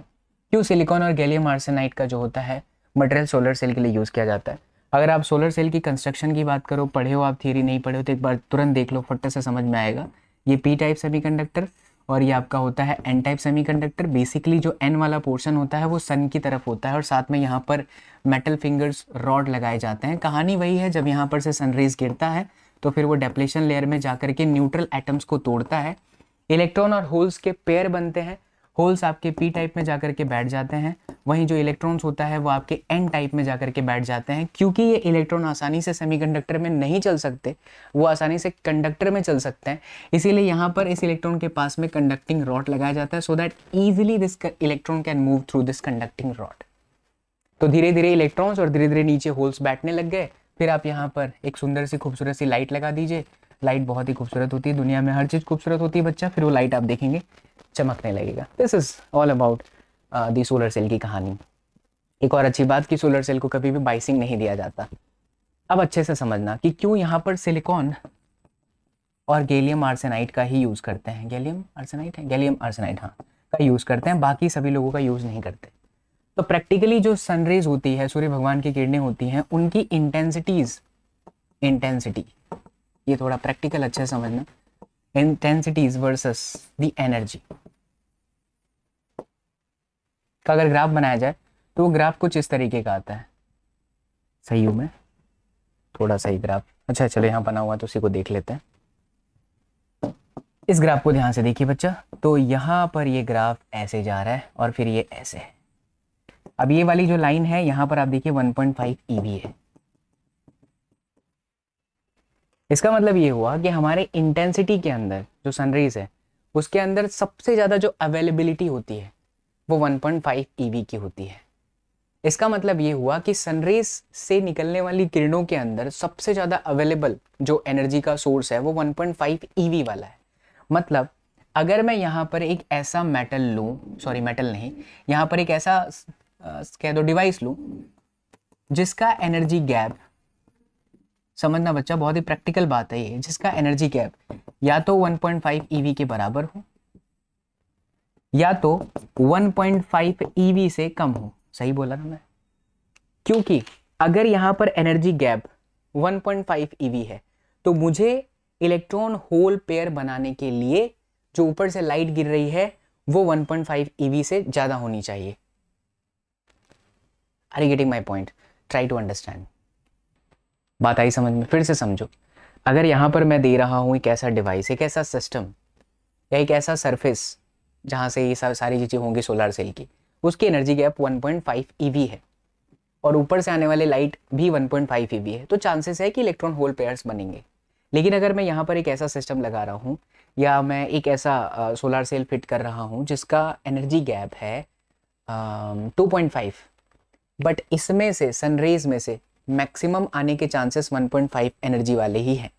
क्यों सिलिकॉन और गैलियम आर्सेनाइट का जो होता है मटेरियल सोलर सेल के लिए यूज़ किया जाता है अगर आप सोलर सेल की कंस्ट्रक्शन की बात करो पढ़े हो आप थियरी नहीं पढ़े हो तो एक बार तुरंत देख लो फट्टे से समझ में आएगा ये पी टाइप सेमी कंडक्टर और ये आपका होता है एन टाइप सेमीकंडक्टर बेसिकली जो एन वाला पोर्शन होता है वो सन की तरफ होता है और साथ में यहाँ पर मेटल फिंगर्स रॉड लगाए जाते हैं कहानी वही है जब यहाँ पर से सनरेज गिरता है तो फिर वो डेप्लेशन लेयर में जा के न्यूट्रल एटम्स को तोड़ता है इलेक्ट्रॉन और होल्स के पेयर बनते हैं होल्स आपके पी टाइप में जा के बैठ जाते हैं वहीं जो इलेक्ट्रॉन्स होता है वो आपके एन टाइप में जा के बैठ जाते हैं क्योंकि ये इलेक्ट्रॉन आसानी से सेमीकंडक्टर में नहीं चल सकते वो आसानी से कंडक्टर में चल सकते हैं इसीलिए यहाँ पर इस इलेक्ट्रॉन के पास में कंडक्टिंग रॉड लगाया जाता है so that easily this electron can move through this conducting rod तो धीरे धीरे इलेक्ट्रॉन्स और धीरे धीरे नीचे होल्स बैठने लग गए फिर आप यहाँ पर एक सुंदर सी खूबसूरत सी लाइट लगा दीजिए लाइट बहुत ही खूबसूरत होती है दुनिया में हर चीज़ खूबसूरत होती है बच्चा फिर वो लाइट आप देखेंगे चमकने लगेगा this is all about the solar cell की कहानी एक और अच्छी बात कि सोलर सेल को कभी भी बाइसिंग नहीं दिया जाता अब अच्छे से समझना कि क्यों यहाँ पर सिलिकॉन और गैलियम आर्सेनाइट का ही यूज़ करते हैं गैलियम आर्सेनाइट है गैलियम आर्सेनाइट हाँ का यूज़ करते हैं बाकी सभी लोगों का यूज़ नहीं करते तो प्रैक्टिकली जो सनरेज होती है सूर्य भगवान की किरणें होती हैं उनकी इंटेंसिटीज़ इंटेंसिटी ये थोड़ा प्रैक्टिकल अच्छे समझना इंटेंसिटीज वर्सेस द एनर्जी का अगर ग्राफ बनाया जाए तो वो ग्राफ कुछ इस तरीके का आता है सही हूँ मैं थोड़ा ही ग्राफ अच्छा चलो यहाँ बना हुआ तो उसी को देख लेते हैं इस ग्राफ को ध्यान से देखिए बच्चा तो यहाँ पर ये ग्राफ ऐसे जा रहा है और फिर ये ऐसे है अब ये वाली जो लाइन है यहाँ पर आप देखिए 1.5 पॉइंट e है इसका मतलब ये हुआ कि हमारे इंटेंसिटी के अंदर जो सनरेज है उसके अंदर सबसे ज़्यादा जो अवेलेबिलिटी होती है वो 1.5 पॉइंट की होती है इसका मतलब ये हुआ कि सनरेज से निकलने वाली किरणों के अंदर सबसे ज़्यादा अवेलेबल जो एनर्जी का सोर्स है वो 1.5 पॉइंट वाला है मतलब अगर मैं यहाँ पर एक ऐसा मेटल लूँ सॉरी मेटल नहीं यहाँ पर एक ऐसा कह दो डिवाइस लूँ जिसका एनर्जी गैप समझना बच्चा बहुत ही प्रैक्टिकल बात है ये जिसका एनर्जी कैप या तो 1.5 पॉइंट ईवी के बराबर हो या तो 1.5 पॉइंट ईवी से कम हो सही बोला ना मैं क्योंकि अगर यहाँ पर एनर्जी गैप 1.5 पॉइंट ईवी है तो मुझे इलेक्ट्रॉन होल पेयर बनाने के लिए जो ऊपर से लाइट गिर रही है वो 1.5 पॉइंट ईवी से ज़्यादा होनी चाहिए are getting my point try to understand बात आई समझ में फिर से समझो अगर यहाँ पर मैं दे रहा हूँ एक ऐसा डिवाइस एक ऐसा सिस्टम या एक ऐसा सरफेस जहाँ से ये सब सारी चीज़ें होंगी सोलर सेल की उसकी एनर्जी गैप 1.5 पॉइंट है और ऊपर से आने वाले लाइट भी 1.5 पॉइंट है तो चांसेस है कि इलेक्ट्रॉन होल पेयर्स बनेंगे लेकिन अगर मैं यहाँ पर एक ऐसा सिस्टम लगा रहा हूँ या मैं एक ऐसा सोलर सेल फिट कर रहा हूँ जिसका एनर्जी गैप है टू पॉइंट फाइव बट इसमें से सनरेज में से मैक्सिमम आने के चांसेस 1.5 एनर्जी वाले ही हैं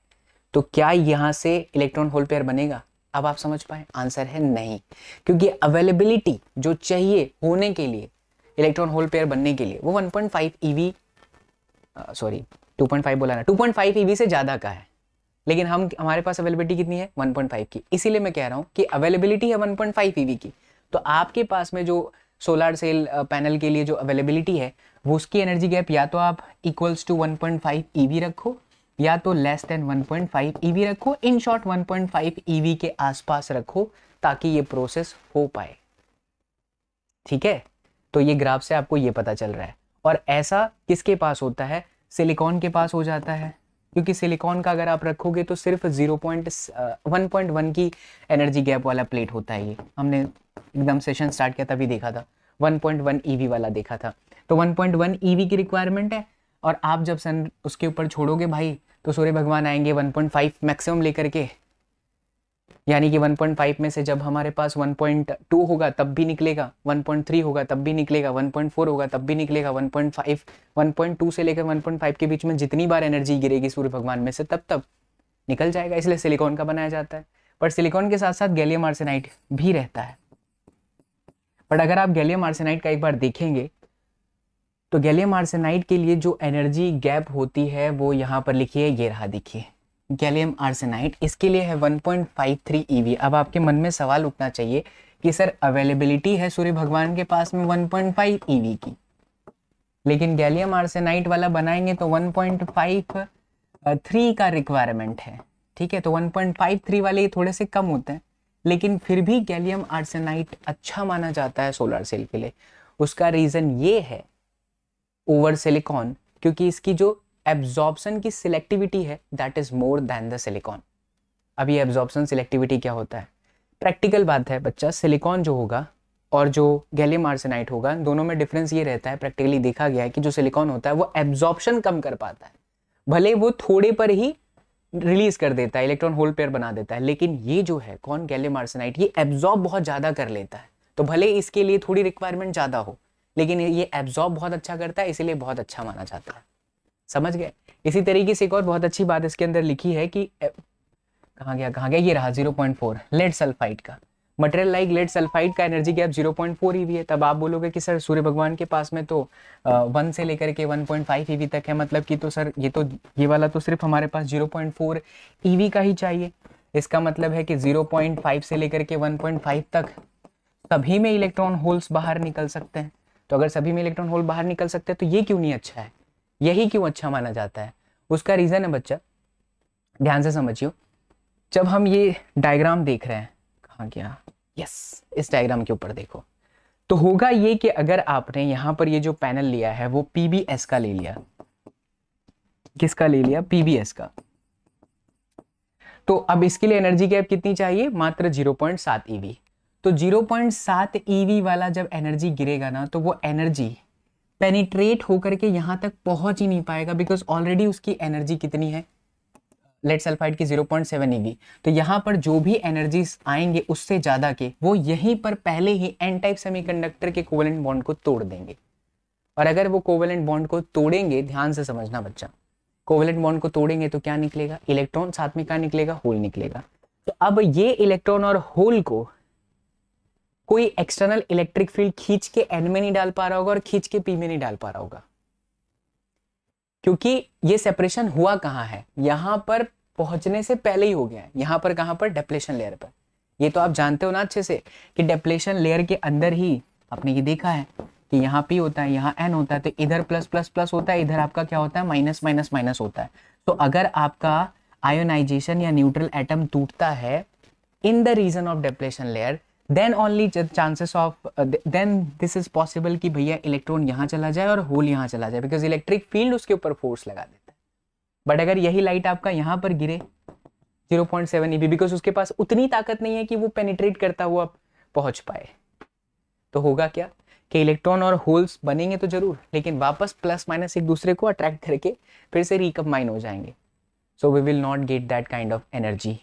तो क्या यहाँ से इलेक्ट्रॉन होल पेयर बनेगा अब आप समझ पाए आंसर है नहीं क्योंकि अवेलेबिलिटी जो चाहिए होने के लिए इलेक्ट्रॉन होल पेयर बनने के लिए वो 1.5 ईवी सॉरी 2.5 बोला ना 2.5 ईवी e से ज़्यादा का है लेकिन हम हमारे पास अवेलेबिलिटी कितनी है 1.5 की इसीलिए मैं कह रहा हूँ कि अवेलेबिलिटी है 1.5 ईवी e की तो आपके पास में जो सोलार सेल पैनल के लिए जो अवेलेबिलिटी है वो उसकी एनर्जी गैप या तो आप इक्वल्स टू 1.5 पॉइंट रखो या तो लेस देन 1.5 पॉइंट रखो इन शॉर्ट 1.5 पॉइंट के आसपास रखो ताकि ये प्रोसेस हो पाए ठीक है तो ये ग्राफ से आपको ये पता चल रहा है और ऐसा किसके पास होता है सिलिकॉन के पास हो जाता है क्योंकि सिलिकॉन का अगर आप रखोगे तो सिर्फ zero point one point one की एनर्जी गैप वाला प्लेट होता है ये हमने एकदम सेशन स्टार्ट किया तभी देखा था 1.1 ईवी वाला देखा था तो 1.1 ईवी की रिक्वायरमेंट है और आप जब सन उसके ऊपर छोड़ोगे भाई तो सूर्य भगवान आएंगे 1.5 मैक्सिमम लेकर के यानी कि 1.5 में से जब हमारे पास 1.2 होगा तब भी निकलेगा 1.3 होगा तब भी निकलेगा 1.4 होगा तब भी निकलेगा 1.5 1.2 से लेकर 1.5 के बीच में जितनी बार एनर्जी गिरेगी सूर्य भगवान में से तब तब निकल जाएगा इसलिए सिलिकॉन का बनाया जाता है पर सिलिकॉन के साथ साथ गैलियम आर्सेनाइट भी रहता है बट अगर आप गैलियम आर्सेनाइड का एक बार देखेंगे तो गैलियम आर्सेनाइड के लिए जो एनर्जी गैप होती है वो यहाँ पर लिखी है ये रहा देखिए गैलियम आर्सेनाइड इसके लिए है 1.53 पॉइंट अब आपके मन में सवाल उठना चाहिए कि सर अवेलेबिलिटी है सूर्य भगवान के पास में वन पॉइंट की लेकिन गैलियम आर्सेनाइट वाला बनाएंगे तो वन थ्री का रिक्वायरमेंट है ठीक है तो 1.53 वाले थोड़े से कम होते हैं लेकिन फिर भी गैलियम आर्सेनाइट अच्छा माना जाता है सोलर सेल के लिए उसका रीज़न ये है ओवर सिलिकॉन क्योंकि इसकी जो एब्जॉर्बन की सिलेक्टिविटी है that is more than the silicon अब ये सिलेक्टिविटी क्या होता है प्रैक्टिकल बात है बच्चा सिलिकॉन जो होगा और जो गैलियम आर्सेनाइट होगा दोनों में डिफरेंस ये रहता है प्रैक्टिकली देखा गया है कि जो सिलिकॉन होता है वो एब्जॉर्बन कम कर पाता है भले वो थोड़े पर ही रिलीज कर देता है इलेक्ट्रॉन होल पेयर बना देता है लेकिन ये जो है कौन गैलियम आर्सेनाइट ये एब्जॉर्ब बहुत ज़्यादा कर लेता है तो भले इसके लिए थोड़ी रिक्वायरमेंट ज़्यादा हो लेकिन ये एब्जॉर्ब बहुत अच्छा करता है इसीलिए बहुत अच्छा माना जाता है समझ गए इसी तरीके से एक और बहुत अच्छी बात इसके अंदर लिखी है कि कहाँ गया कहाँ गया ये रहा zero point four lead sulphide का मटेरियल लाइक लेड सल्फाइड का एनर्जी गैप 0.4 पॉइंट वी है तब आप बोलोगे कि सर सूर्य भगवान के पास में तो वन से लेकर के 1.5 पॉइंट वी तक है मतलब कि तो सर ये तो ये वाला तो सिर्फ हमारे पास 0.4 पॉइंट वी का ही चाहिए इसका मतलब है कि 0.5 से लेकर के 1.5 तक सभी में इलेक्ट्रॉन होल्स बाहर निकल सकते हैं तो अगर सभी में इलेक्ट्रॉन होल बाहर निकल सकते हैं तो ये क्यों नहीं अच्छा है यही क्यों अच्छा माना जाता है उसका रीज़न है बच्चा ध्यान से समझियो जब हम ये डायग्राम देख रहे हैं कहा गया यस इस डायग्राम के ऊपर देखो तो होगा ये कि अगर आपने यहां पर ये जो पैनल लिया है वो पीबीएस का ले लिया किसका ले लिया पीबीएस का तो अब इसके लिए एनर्जी गैप कितनी चाहिए मात्र 0.7 ईवी e तो 0.7 ईवी e वाला जब एनर्जी गिरेगा ना तो वो एनर्जी पेनिट्रेट होकर के यहां तक पहुंच ही नहीं पाएगा बिकॉज ऑलरेडी उसकी एनर्जी कितनी है लेड सल्फाइड की 0.7 पॉइंट e तो यहाँ पर जो भी एनर्जीज आएंगे उससे ज़्यादा के वो यहीं पर पहले ही एन टाइप सेमीकंडक्टर के कोवलेंट बॉन्ड को तोड़ देंगे और अगर वो कोवलेंट बॉन्ड को तोड़ेंगे ध्यान से समझना बच्चा कोवलेंट बॉन्ड को तोड़ेंगे तो क्या निकलेगा इलेक्ट्रॉन साथ में क्या निकलेगा होल निकलेगा तो अब ये इलेक्ट्रॉन और होल को कोई एक्सटर्नल इलेक्ट्रिक फील्ड खींच के एन में नहीं डाल पा रहा होगा और खींच के पी में नहीं डाल पा रहा होगा क्योंकि ये सेपरेशन हुआ कहाँ है यहाँ पर पहुंचने से पहले ही हो गया है यहाँ पर कहाँ पर डेप्लेशन लेयर पर ये तो आप जानते हो ना अच्छे से कि डेप्लेशन लेयर के अंदर ही आपने ये देखा है कि यहाँ पी होता है यहाँ एन होता है तो इधर प्लस प्लस प्लस होता है इधर आपका क्या होता है माइनस माइनस माइनस होता है तो अगर आपका आयोनाइजेशन या न्यूट्रल एटम टूटता है in the region of depletion layer then only chances of then this is possible कि भैया इलेक्ट्रॉन यहाँ चला जाए और होल यहाँ चला जाए बिकॉज इलेक्ट्रिक फील्ड उसके ऊपर फोर्स लगा देता है बट अगर यही लाइट आपका यहाँ पर गिरे 0.7 पॉइंट सेवन बिकॉज उसके पास उतनी ताकत नहीं है कि वो पेनिट्रेट करता हुआ पहुंच पाए तो होगा क्या कि इलेक्ट्रॉन और होल्स बनेंगे तो जरूर लेकिन वापस प्लस माइनस एक दूसरे को अट्रैक्ट करके फिर से रिकम्बाइन हो जाएंगे so we will not get that kind of energy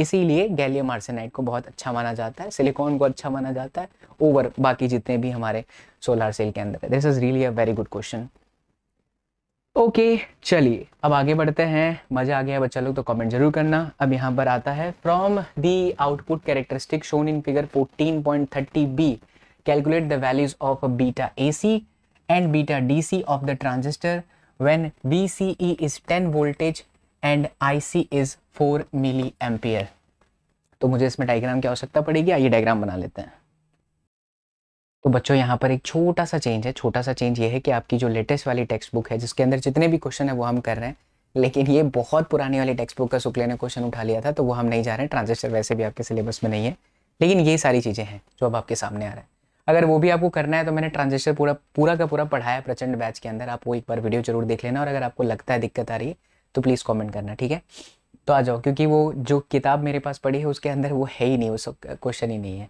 इसीलिए गैलियम आर्सेनाइड को बहुत अच्छा माना जाता है सिलिकॉन को अच्छा माना जाता है ओवर बाकी जितने भी हमारे सोलर सेल के अंदर है this is really a very good question okay चलिए अब आगे बढ़ते हैं मज़ा आ गया बच्चा लोग तो कमेंट जरूर करना अब यहाँ पर आता है from the output characteristic shown in figure 14.30 B calculate the values of beta A C and beta D C of the transistor when VCE is 10 voltage and I C is four milli ampere तो मुझे इसमें diagram की आवश्यकता पड़ेगी आइए diagram बना लेते हैं तो बच्चों यहाँ पर एक छोटा सा चेंज है छोटा सा चेंज ये है कि आपकी जो लेटेस्ट वाली टेक्स्ट बुक है जिसके अंदर जितने भी क्वेश्चन है वो हम कर रहे हैं लेकिन ये बहुत पुरानी वाली टेक्स्ट बुक का शुक्ले ने क्वेश्चन उठा लिया था तो वो हम नहीं जा रहे हैं ट्रांजेस्टर वैसे भी आपके सिलेबस में नहीं है लेकिन ये सारी चीज़ें हैं जो अब आपके सामने आ रहा है अगर वो भी आपको करना है तो मैंने ट्रांजेस्टर पूरा पूरा का पूरा पढ़ाया प्रचंड बैच के अंदर आप वो एक बार वीडियो जरूर देख लेना और अगर आपको लगता है दिक्कत आ रही है तो प्लीज़ कॉमेंट करना ठीक है तो आ जाओ क्योंकि वो जो किताब मेरे पास पड़ी है उसके अंदर वो है ही नहीं उस क्वेश्चन ही नहीं है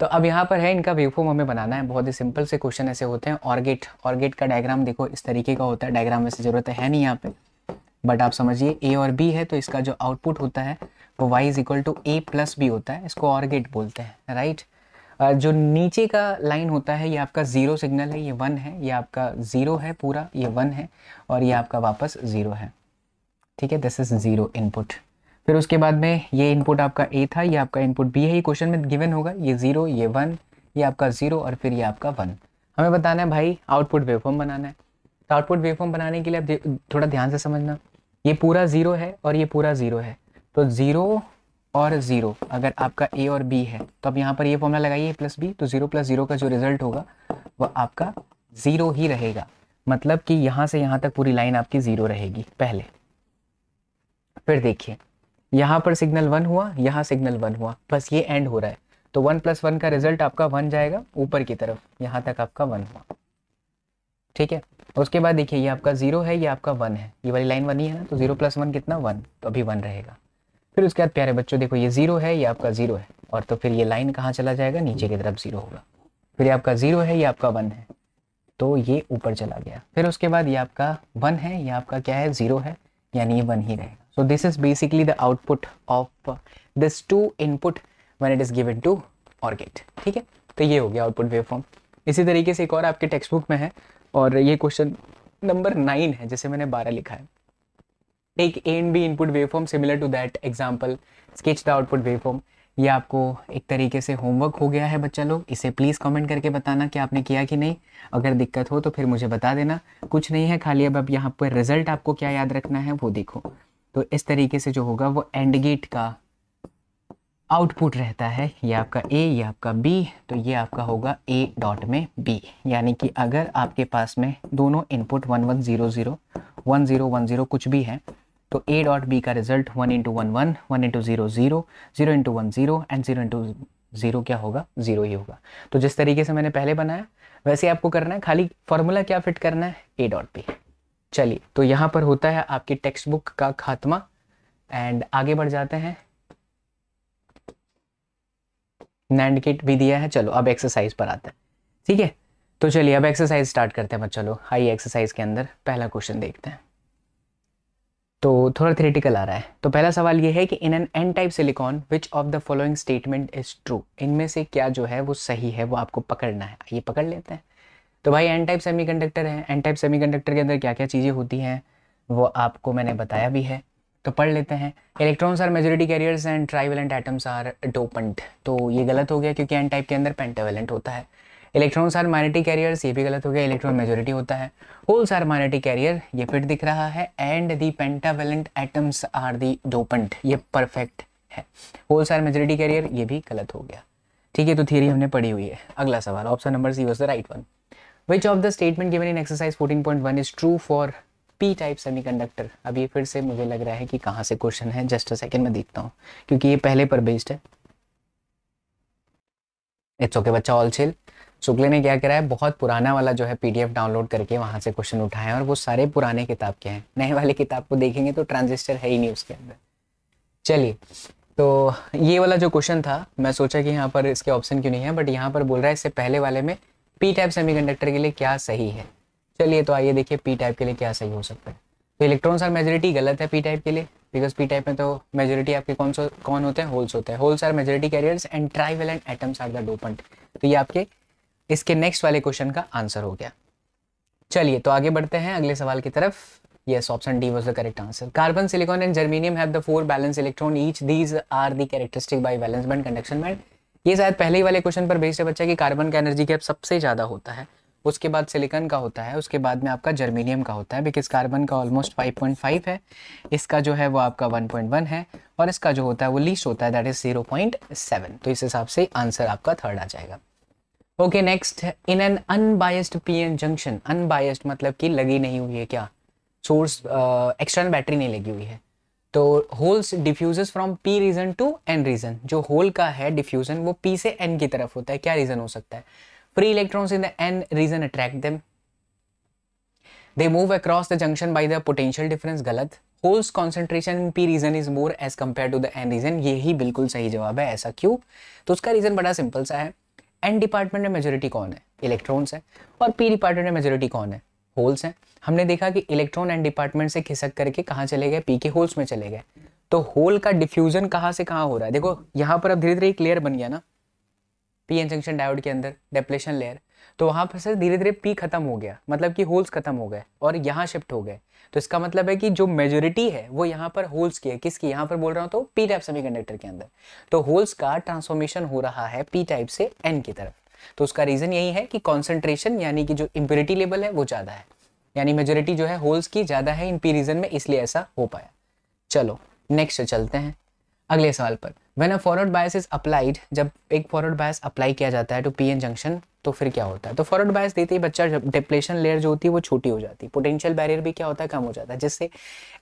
तो अब यहाँ पर है इनका व्यू फॉर्म हमें बनाना है बहुत ही सिंपल से क्वेश्चन ऐसे होते हैं ऑर्गेट ऑर्गेट का डायग्राम देखो इस तरीके का होता है डायग्राम वैसे जरूरत है नहीं यहाँ पे बट आप समझिए ए और बी है तो इसका जो आउटपुट होता है वो Y is equal to A plus B होता है इसको ऑर्गेट बोलते हैं राइट जो नीचे का लाइन होता है ये आपका ज़ीरो सिग्नल है ये वन है ये आपका ज़ीरो है पूरा ये वन है और ये आपका वापस ज़ीरो है ठीक है दिस इज जीरो इनपुट फिर उसके बाद में ये इनपुट आपका ए था ये आपका इनपुट बी है ये क्वेश्चन में गिवन होगा ये जीरो ये वन ये आपका जीरो और फिर ये आपका वन हमें बताना है भाई आउटपुट वेवफॉर्म बनाना है तो आउटपुट वेवफॉर्म बनाने के लिए आप थोड़ा ध्यान से समझना ये पूरा ज़ीरो है और ये पूरा ज़ीरो है तो ज़ीरो और ज़ीरो अगर आपका ए और बी है तो आप यहाँ पर ये फॉर्मूला लगाइए प्लस बी तो ज़ीरो प्लस ज़ीरो का जो रिजल्ट होगा वह आपका ज़ीरो ही रहेगा मतलब कि यहाँ से यहाँ तक पूरी लाइन आपकी ज़ीरो रहेगी पहले फिर देखिए यहाँ पर सिग्नल वन हुआ यहाँ सिग्नल वन हुआ बस ये एंड हो रहा है तो वन प्लस वन का रिजल्ट आपका वन जाएगा ऊपर की तरफ यहाँ तक आपका वन हुआ ठीक है उसके बाद देखिए ये आपका जीरो है ये आपका वन है ये वाली लाइन वन ही है ना तो जीरो प्लस वन कितना वन तो अभी वन रहेगा फिर उसके बाद प्यारे बच्चों देखो ये जीरो है ये आपका जीरो है और तो फिर ये लाइन कहाँ चला जाएगा नीचे की तरफ जीरो होगा फिर ये आपका जीरो है ये आपका वन है तो ये ऊपर चला गया फिर उसके बाद ये आपका वन है ये आपका क्या है जीरो है यानी ये वन ही रहेगा So this is basically the output of this two input when it is given to or gate theek hai to ye ho gaya output waveform isi tarike se ek aur aapke textbook mein hai aur ye question number 9 hai jise maine 12 likha hai take a and b input waveform similar to that example sketch the output waveform ये आपको एक तरीके से homework हो गया है बच्चा लोग इसे प्लीज़ कमेंट करके बताना कि आपने किया कि नहीं अगर दिक्कत हो तो फिर मुझे बता देना कुछ नहीं है खाली अब अब यहाँ पर रिजल्ट आपको क्या याद रखना है वो देखो तो इस तरीके से जो होगा वो एंड गेट का आउटपुट रहता है ये आपका ए ये आपका बी तो ये आपका होगा ए डॉट में बी यानी कि अगर आपके पास में दोनों input one one zero zero one zero one zero कुछ भी है तो ए डॉट बी का result one into one one one into zero zero zero into one zero and zero into zero क्या होगा ज़ीरो ही होगा तो जिस तरीके से मैंने पहले बनाया वैसे आपको करना है खाली फार्मूला क्या फिट करना है ए डॉट बी चलिए तो यहाँ पर होता है आपकी टेक्स्ट बुक का खात्मा एंड आगे बढ़ जाते हैं नैंड किट भी दिया है चलो अब एक्सरसाइज पर आते हैं ठीक है तो चलिए अब एक्सरसाइज स्टार्ट करते हैं चलो हाई एक्सरसाइज के अंदर पहला क्वेश्चन देखते हैं तो थोड़ा थ्रेटिकल आ रहा है तो पहला सवाल ये है कि in an N type silicon which of the following statement is true इनमें से क्या जो है वो सही है वो आपको पकड़ना है ये पकड़ लेते हैं तो भाई एन टाइप सेमीकंडक्टर है एन टाइप सेमीकंडक्टर के अंदर क्या क्या चीज़ें होती हैं वो आपको मैंने बताया भी है तो पढ़ लेते हैं electrons are majority carriers and trivalent atoms are dopant तो ये गलत हो गया क्योंकि एन टाइप के अंदर पेंटावेलेंट होता है इलेक्ट्रॉन्स आर माइनोरिटी कैरियर्स ये भी गलत हो गया इलेक्ट्रॉन मेजोरिटी होता है होल्स आर माइनोरिटी कैरियर ये फिट दिख रहा है and the pentavalent atoms are the dopant ये परफेक्ट है होल्स आर मेजोरिटी कैरियर ये भी गलत हो गया ठीक है तो थियरी हमने पढ़ी हुई है अगला सवाल option number C was the right one which of the statement given in exercise 14.1 is true for P type semiconductor अब ये फिर से मुझे लग रहा है कि कहाँ से क्वेश्चन है जस्ट अ सेकेंड में देखता हूँ क्योंकि ये पहले पर बेस्ड है इट्स ओके बच्चा ऑल छिल शुक्ले ने क्या करा है बहुत पुराना वाला जो है पीडीएफ डाउनलोड करके वहाँ से क्वेश्चन उठाए और वो सारे पुराने किताब के हैं नए वाले किताब को देखेंगे तो ट्रांजिस्टर है ही नहीं उसके अंदर चलिए तो ये वाला जो क्वेश्चन था मैं सोचा कि यहाँ पर इसके ऑप्शन क्यों नहीं है बट यहाँ पर बोल रहा है इससे पहले वाले में पी टाइप सेमीकंडक्टर के लिए क्या सही है चलिए तो आइए देखिए पी टाइप के लिए क्या सही हो सकता है तो इलेक्ट्रॉन्स आर मेजोरिटी गलत है पी टाइप के लिए बिकॉज पी टाइप में तो मेजोरिटी आपके कौन सो कौन होते हैं होल्स होते हैं holes are majority carriers and trivalent atoms are the dopant तो ये आपके इसके नेक्स्ट वाले क्वेश्चन का आंसर हो गया चलिए तो आगे बढ़ते हैं अगले सवाल की तरफ yes option D was the correct answer carbon silicon and germanium have the four valence electron each these are the characteristic by valence band conduction band ये शायद पहले ही वाले क्वेश्चन पर बेस्ड है बच्चा कि कार्बन का एनर्जी गैप सबसे ज़्यादा होता है उसके बाद सिलिकॉन का होता है उसके बाद में आपका जर्मीनियम का होता है बिकॉज कार्बन का ऑलमोस्ट 5.5 है इसका जो है वो आपका 1.1 है और इसका जो होता है वो लीस्ट होता है दैट इज़ 0.7 तो इस हिसाब से आंसर आपका थर्ड आ जाएगा okay next in an unbiased PN junction unbiased मतलब कि लगी नहीं हुई है क्या सोर्स एक्सटर्नल बैटरी नहीं लगी हुई है तो holes diffuses from P region to N region जो होल का है डिफ्यूजन वो पी से एन की तरफ होता है क्या रीजन हो सकता है free electrons in the N region attract them they move across the junction by the potential difference गलत holes concentration in P region is more as compare to the N region यही बिल्कुल सही जवाब है ऐसा क्यों तो उसका रीजन बड़ा सिंपल सा है एन डिपार्टमेंट में मेजोरिटी कौन है इलेक्ट्रॉन्स है और पी डिपार्टमेंट में मेजोरिटी कौन है होल्स हैं हमने देखा कि इलेक्ट्रॉन एंड डिपार्टमेंट से खिसक करके कहाँ चले गए पी के होल्स में चले गए तो होल का डिफ्यूजन कहाँ से कहाँ हो रहा है देखो यहाँ पर अब धीरे धीरे एक लेयर बन गया ना पी एन जंक्शन डायोड के अंदर डेप्लेशन लेयर तो वहाँ पर सर धीरे धीरे पी खत्म हो गया मतलब कि होल्स खत्म हो गए और यहाँ शिफ्ट हो गए तो इसका मतलब है कि जो मेजोरिटी है वो यहाँ पर होल्स की है किसकी यहाँ पर बोल रहा हूँ तो पी टाइप सेमी के अंदर तो होल्स का ट्रांसफॉर्मेशन हो रहा है पी टाइप से एन की तरफ तो उसका रीज़न यही है कि कॉन्सेंट्रेशन यानी कि जो इम्प्योरिटी लेवल है वो ज़्यादा है यानी मेजोरिटी जो है होल्स की ज़्यादा है इन पी रीजन में इसलिए ऐसा हो पाया चलो नेक्स्ट चलते हैं अगले सवाल पर when a forward bias is applied जब एक फॉरवर्ड बायस अप्लाई किया जाता है टू पी एन जंक्शन तो फिर क्या होता है तो फॉरवर्ड बायस देते ही बच्चा जब डिप्लेशन लेयर जो होती है वो छोटी हो जाती है पोटेंशियल बैरियर भी क्या होता है कम हो जाता है जिससे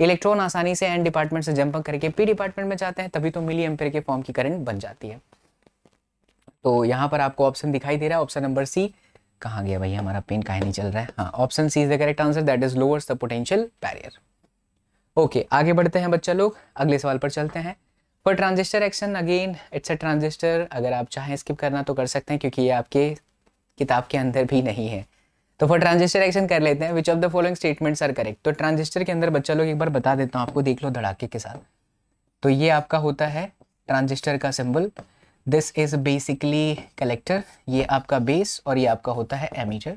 इलेक्ट्रॉन आसानी से एन डिपार्टमेंट से जंप करके पी डिपार्टमेंट में जाते हैं तभी तो मिली एम्पेयर के फॉर्म की करंट बन जाती है तो यहाँ पर आपको ऑप्शन दिखाई दे रहा है ऑप्शन नंबर सी कहाँ गया भैया हमारा पेन कहा नहीं चल रहा है हाँ option C is the correct answer that is lower the potential barrier okay आगे बढ़ते हैं बच्चा लोग अगले सवाल पर चलते हैं for transistor action again it's a transistor अगर आप चाहें स्किप करना तो कर सकते हैं क्योंकि ये आपके किताब के अंदर भी नहीं है तो फॉर ट्रांजिस्टर एक्शन कर लेते हैं which of the following statements are correct तो ट्रांजिस्टर के अंदर बच्चा लोग एक बार बता देता हूँ आपको देख लो धड़ाके के साथ तो ये आपका होता है ट्रांजिस्टर का symbol this is basically collector ये आपका बेस और ये आपका होता है एमीटर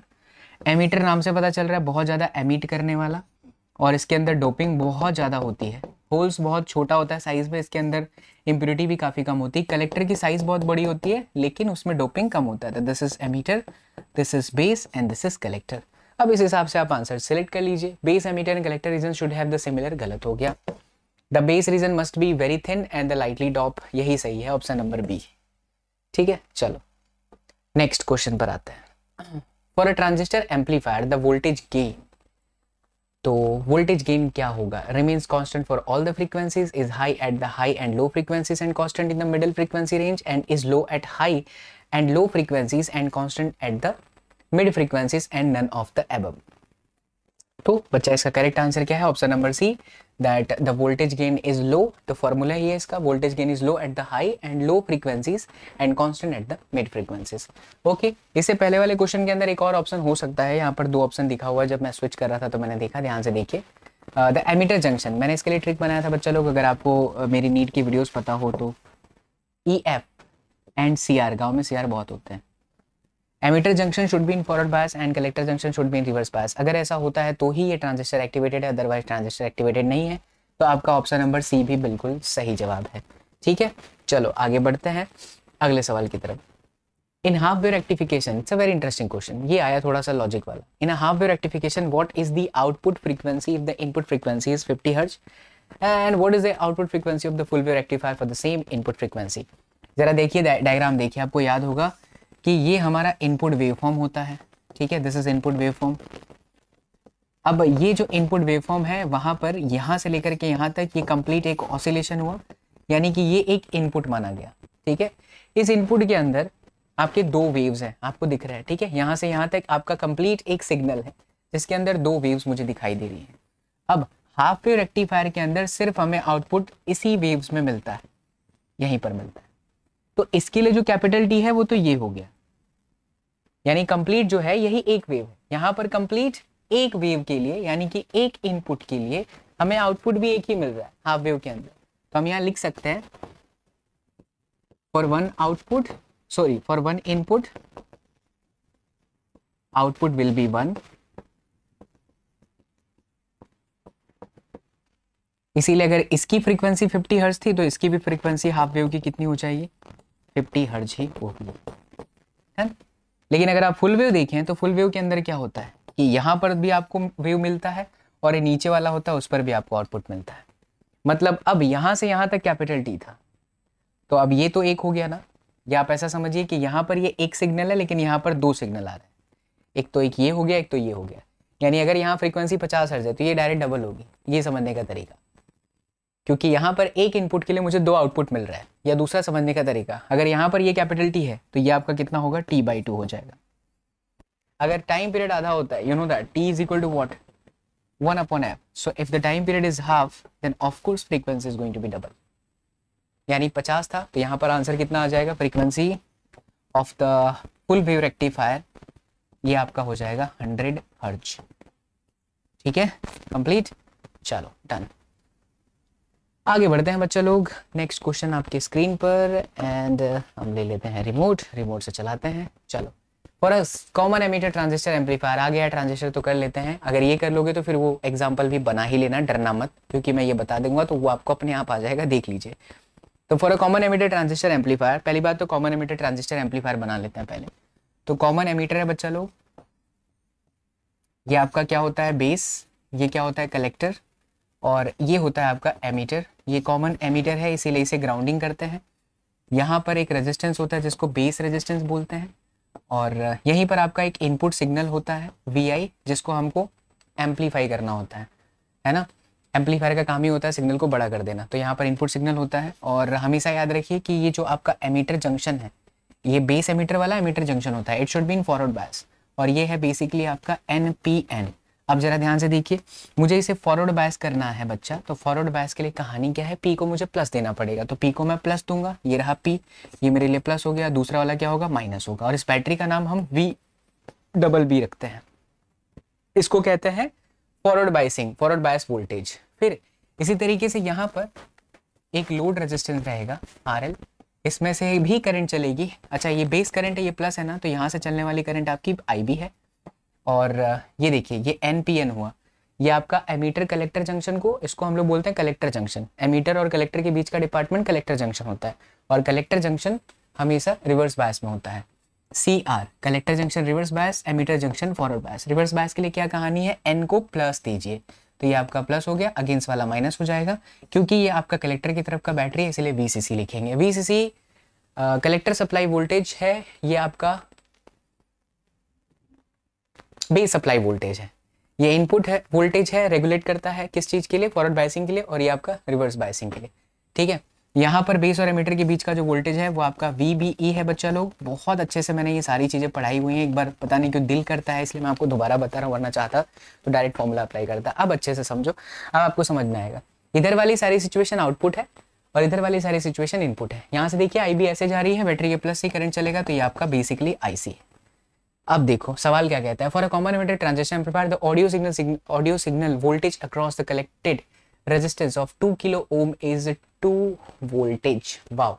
एमीटर नाम से पता चल रहा है बहुत ज़्यादा एमिट करने वाला और इसके अंदर डोपिंग बहुत ज़्यादा होती है होल्स बहुत छोटा होता है साइज़ में इसके अंदर इम्प्यूरिटी भी काफ़ी कम होती है कलेक्टर की साइज़ बहुत बड़ी होती है लेकिन उसमें डोपिंग कम होता है this is emitter this is base and this is collector अब इस हिसाब से आप आंसर सेलेक्ट कर लीजिए base emitter and collector region should have the similar गलत हो गया the base region must be very thin and the lightly dope यही सही है ऑप्शन नंबर बी ठीक है चलो नेक्स्ट क्वेश्चन पर आते हैं for a transistor amplifier the voltage gain तो वोल्टेज गेन क्या होगा remains constant for all the frequencies is high at the high and low frequencies and constant in the middle frequency range and is low at high and low frequencies and constant at the mid frequencies and none of the above तो बच्चा इसका correct answer क्या है option number C that the voltage gain is low the formula ही है इसका voltage gain is low at the high and low frequencies and constant at the mid frequencies okay इससे पहले वाले क्वेश्चन के अंदर एक और ऑप्शन हो सकता है यहाँ पर दो ऑप्शन दिखा हुआ जब मैं स्विच कर रहा था तो मैंने देखा ध्यान से देखिए द एमिटर जंक्शन मैंने इसके लिए ट्रिक बनाया था बच्चा लोग अगर आपको uh, मेरी नीट की वीडियोज पता हो तो E F and C R गाँव में सी आर बहुत होते हैं emitter junction should be in forward bias and collector junction should be in reverse bias अगर ऐसा होता है तो ही ये ट्रांजिस्टर एक्टिवेटेड है अदरवाइज ट्रांजिस्टर एक्टिवेटेड नहीं है तो आपका ऑप्शन नंबर सी भी बिल्कुल सही जवाब है ठीक है चलो आगे बढ़ते हैं अगले सवाल की तरफ in half wave rectification it's a very interesting question ये आया थोड़ा सा लॉजिक वाला in half wave rectification what is the output frequency if the input frequency is fifty hertz and what is the output frequency of the full wave rectifier for the same input frequency जरा देखिए diagram देखिए आपको याद होगा कि ये हमारा input waveform होता है ठीक है दिस इज इनपुट वेवफॉर्म अब ये जो इनपुट वेवफॉर्म है वहां पर यहां से लेकर के यहां तक ये कंप्लीट एक ऑसिलेशन हुआ यानी कि ये एक इनपुट माना गया ठीक है इस इनपुट के अंदर आपके दो वेव्स हैं आपको दिख रहा है ठीक है यहां से यहां तक आपका कंप्लीट एक सिग्नल है जिसके अंदर दो वेव्स मुझे दिखाई दे रही हैं अब हाफ वेव रेक्टिफायर के अंदर सिर्फ हमें आउटपुट इसी वेव्स में मिलता है यहीं पर मिलता है तो इसके लिए जो कैपिटल टी है वो तो ये हो गया यानी कंप्लीट जो है यही एक वेव है यहां पर कंप्लीट एक वेव के लिए यानी कि एक इनपुट के लिए हमें आउटपुट भी एक ही मिल रहा है हाफ वेव के अंदर तो हम यहां लिख सकते हैं for one output sorry for one input output will be one इसीलिए अगर इसकी फ्रीक्वेंसी 50 हर्ट्ज थी तो इसकी भी फ्रीक्वेंसी हाफ वेव की कितनी हो जाएगी फिफ्टी हर्ज ही होगी है लेकिन अगर आप फुल वेव देखें तो फुल वेव के अंदर क्या होता है कि यहाँ पर भी आपको वेव मिलता है और ये नीचे वाला होता है उस पर भी आपको आउटपुट मिलता है मतलब अब यहाँ से यहाँ तक कैपिटल टी था तो अब ये तो एक हो गया ना या आप ऐसा समझिए कि यहाँ पर ये एक सिग्नल है लेकिन यहाँ पर दो सिग्नल आ रहे हैं एक तो एक ये हो गया एक तो ये हो गया यानी अगर यहाँ फ्रीक्वेंसी पचास हर्ज है तो ये डायरेक्ट डबल होगी ये समझने का तरीका क्योंकि यहाँ पर एक इनपुट के लिए मुझे दो आउटपुट मिल रहा है या दूसरा समझने का तरीका अगर यहाँ पर ये कैपिटल टी है तो ये आपका कितना होगा टी बाई टू हो जाएगा अगर टाइम पीरियड आधा होता है you know that T is equal to what one upon F so if the time period is half then of course frequency is going to be double यानी पचास था तो यहाँ पर आंसर कितना आ जाएगा frequency of the full wave rectifier ये आपका हो जाएगा हंड्रेड हर्ज ठीक है कंप्लीट चलो डन आगे बढ़ते हैं बच्चा लोग नेक्स्ट क्वेश्चन आपके स्क्रीन पर एंड uh, हम ले लेते हैं रिमोट रिमोट से चलाते हैं चलो और कॉमन एमिटर ट्रांजिस्टर एम्पलीफायर आ गया ट्रांजिस्टर तो कर लेते हैं अगर ये कर लोगे तो फिर वो एग्जाम्पल भी बना ही लेना डरना मत क्योंकि मैं ये बता दूंगा तो वो आपको अपने आप आ जाएगा देख लीजिए तो for a common emitter transistor amplifier पहली बात तो कॉमन एमिटर ट्रांजिस्टर एम्पलीफायर बना लेते हैं पहले तो कॉमन एमिटर है बच्चा लोग ये आपका क्या होता है बेस ये क्या होता है कलेक्टर और ये होता है आपका एमीटर ये कॉमन एमीटर है इसीलिए इसे ग्राउंडिंग करते हैं यहाँ पर एक रेजिस्टेंस होता है जिसको बेस रेजिस्टेंस बोलते हैं और यहीं पर आपका एक इनपुट सिग्नल होता है वी जिसको हमको एम्पलीफाई करना होता है है ना एम्पलीफायर का काम ही होता है सिग्नल को बड़ा कर देना तो यहाँ पर इनपुट सिग्नल होता है और हमेशा याद रखिए कि ये जो आपका एमीटर जंक्शन है ये बेस एमीटर वाला एमीटर जंक्शन होता है it should be in forward bias और ये है बेसिकली आपका एन पी एन अब जरा ध्यान से देखिए मुझे इसे फॉरवर्ड बायस करना है बच्चा तो फॉरवर्ड बायस के लिए कहानी क्या है पी को मुझे प्लस देना पड़ेगा तो पी को मैं प्लस दूंगा ये रहा पी ये मेरे लिए प्लस हो गया दूसरा वाला क्या होगा माइनस होगा और इस बैटरी का नाम हम वी डबल बी रखते हैं इसको कहते हैं forward biasing forward bias voltage फिर इसी तरीके से यहाँ पर एक लोड रेजिस्टेंस रहेगा आर इसमें से भी करंट चलेगी अच्छा ये बेस करंट है ये प्लस है ना तो यहाँ से चलने वाली करंट आपकी आई है और ये देखिए ये एन हुआ ये आपका एमीटर कलेक्टर जंक्शन को इसको हम लोग बोलते हैं कलेक्टर जंक्शन एमीटर और कलेक्टर के बीच का डिपार्टमेंट कलेक्टर जंक्शन होता है और कलेक्टर जंक्शन हमेशा रिवर्स बायस में होता है C R collector junction reverse bias emitter junction forward bias reverse bias के लिए क्या कहानी है एन को प्लस दीजिए तो ये आपका प्लस हो गया अगेंस्ट वाला माइनस हो जाएगा क्योंकि ये आपका कलेक्टर की तरफ का बैटरी है इसलिए वी लिखेंगे वी कलेक्टर सप्लाई वोल्टेज है ये आपका बेस सप्लाई वोल्टेज है ये इनपुट है वोल्टेज है रेगुलेट करता है किस चीज़ के लिए फॉरवर्ड बायसिंग के लिए और ये आपका रिवर्स बायसिंग के लिए ठीक है यहाँ पर बेस और एमीटर के बीच का जो वोल्टेज है वो आपका वी बी ई है बच्चा लोग बहुत अच्छे से मैंने ये सारी चीज़ें पढ़ाई हुई हैं एक बार पता नहीं क्यों दिल करता है इसलिए मैं आपको दोबारा बता रहा हूँ वरना चाहता तो डायरेक्ट फॉर्मूला अप्लाई करता अब अच्छे से समझो अब आपको समझ में आएगा इधर वाली सारी सिचुएशन आउटपुट है और इधर वाली सारी सिचुएशन इनपुट है यहाँ से देखिए आई बी ऐसे जा रही है बैटरी के प्लस से करंट चलेगा तो ये आपका बेसिकली आई है अब देखो सवाल क्या कहता है for a common emitted transistor amplifier the audio signal audio signal voltage across the collected resistance of two kilo ohm is two voltage wow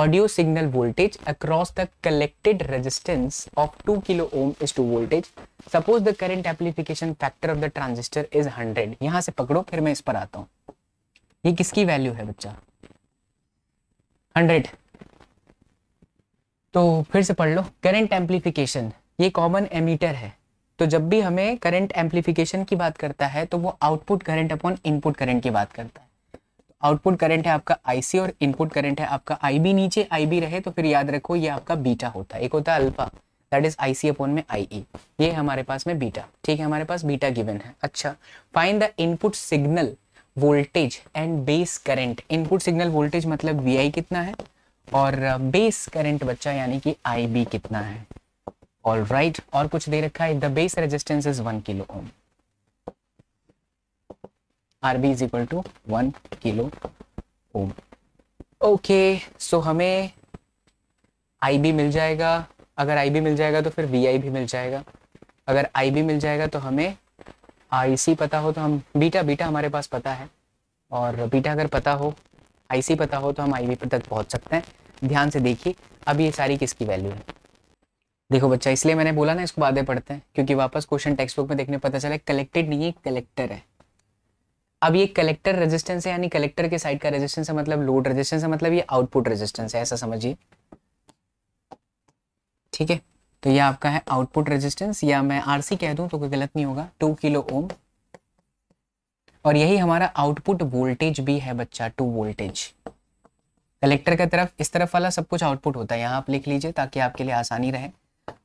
audio signal voltage across the collected resistance of two kilo ohm is two voltage suppose the current amplification factor of the transistor is hundred यहां से पकड़ो फिर मैं इस पर आता हूं ये किसकी वैल्यू है बच्चा हंड्रेड तो फिर से पढ़ लो करंट एम्पलीफिकेशन ये कॉमन एमीटर है तो जब भी हमें करंट एम्पलीफिकेशन की बात करता है तो वो output current upon input current की बात करता है आउटपुट करंट है आपका आईसी और इनपुट करंट है आपका आईबी नीचे आईबी रहे तो फिर याद रखो ये आपका बीटा होता है एक होता है alpha that is IC upon में आई ई e। ये हमारे पास में बीटा ठीक है हमारे पास बीटा गिवन है अच्छा find the input signal voltage and base current input signal voltage मतलब वी आई कितना है और बेस करंट बच्चा यानी कि आई कितना है ऑल राइट right. और कुछ दे रखा है the base resistance is one kilo ohm R B is equal to one kilo ohm okay so हमें आई बी मिल जाएगा अगर आई बी मिल जाएगा तो फिर वी आई भी मिल जाएगा अगर आई बी मिल जाएगा तो हमें आई सी पता हो तो हम बीटा बीटा हमारे पास पता है और बीटा अगर पता हो आई सी पता हो तो हम आई बी तक पहुंच सकते हैं ध्यान से देखिए अब ये सारी किसकी वैल्यू है देखो बच्चा इसलिए मैंने बोला ना इसको बाद में पढ़ते हैं क्योंकि वापस क्वेश्चन टेक्स्ट बुक में देखने पता चला कलेक्टेड नहीं है कलेक्टर है अब ये कलेक्टर रेजिस्टेंस है यानी कलेक्टर के साइड का रेजिस्टेंस है मतलब लोड रेजिस्टेंस है मतलब ये आउटपुट रेजिस्टेंस है ऐसा समझिए ठीक है तो ये आपका है आउटपुट रेजिस्टेंस या मैं आरसी कह दूं तो कोई गलत नहीं होगा टू किलो ओम और यही हमारा आउटपुट वोल्टेज भी है बच्चा टू वोल्टेज कलेक्टर का तरफ इस तरफ वाला सब कुछ आउटपुट होता है यहाँ आप लिख लीजिए ताकि आपके लिए आसानी रहे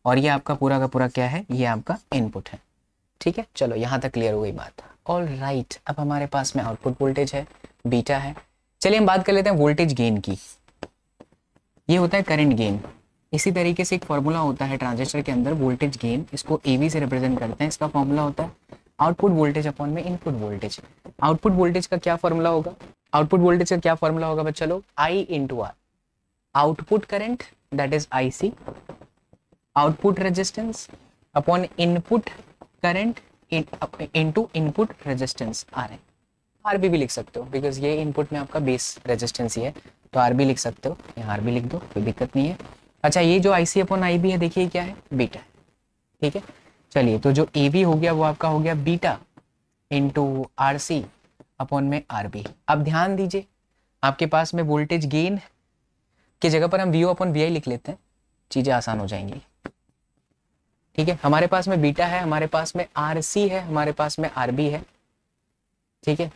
और ये आपका पूरा का पूरा क्या है ये आपका इनपुट है ठीक है चलो यहाँ तक क्लियर हो गई बात ऑल राइट right, अब हमारे पास में आउटपुट वोल्टेज है बीटा है चलिए हम बात कर लेते हैं वोल्टेज गेन की ये होता है करंट गेन इसी तरीके से एक फॉर्मूला होता है ट्रांजिस्टर के अंदर वोल्टेज गेन इसको ए से रिप्रेजेंट करते हैं इसका फॉर्मूला होता है आउटपुट वोल्टेज अपॉन में इनपुट वोल्टेज आउटपुट वोल्टेज का क्या फॉर्मूला होगा आउटपुट वोल्टेज का क्या फॉर्मूला होगा बच्चा लोग I into R output current that is I C output resistance upon input current into input resistance R है आर भी लिख सकते हो बिकॉज ये इनपुट में आपका बेस रेजिस्टेंस ही है तो आर लिख सकते हो यहाँ आर लिख दो कोई दिक्कत नहीं है अच्छा ये जो आई सी अपॉन आई बी है देखिए क्या है बीटा ठीक है चलिए तो जो ए हो गया वो आपका हो गया beta into R C upon में आर बी अब ध्यान दीजिए आपके पास में वोल्टेज गेन की जगह पर हम V O upon V I लिख लेते हैं चीज़ें आसान हो जाएंगी ठीक है हमारे पास में बीटा है हमारे पास में आर सी है हमारे पास में आर बी है ठीक है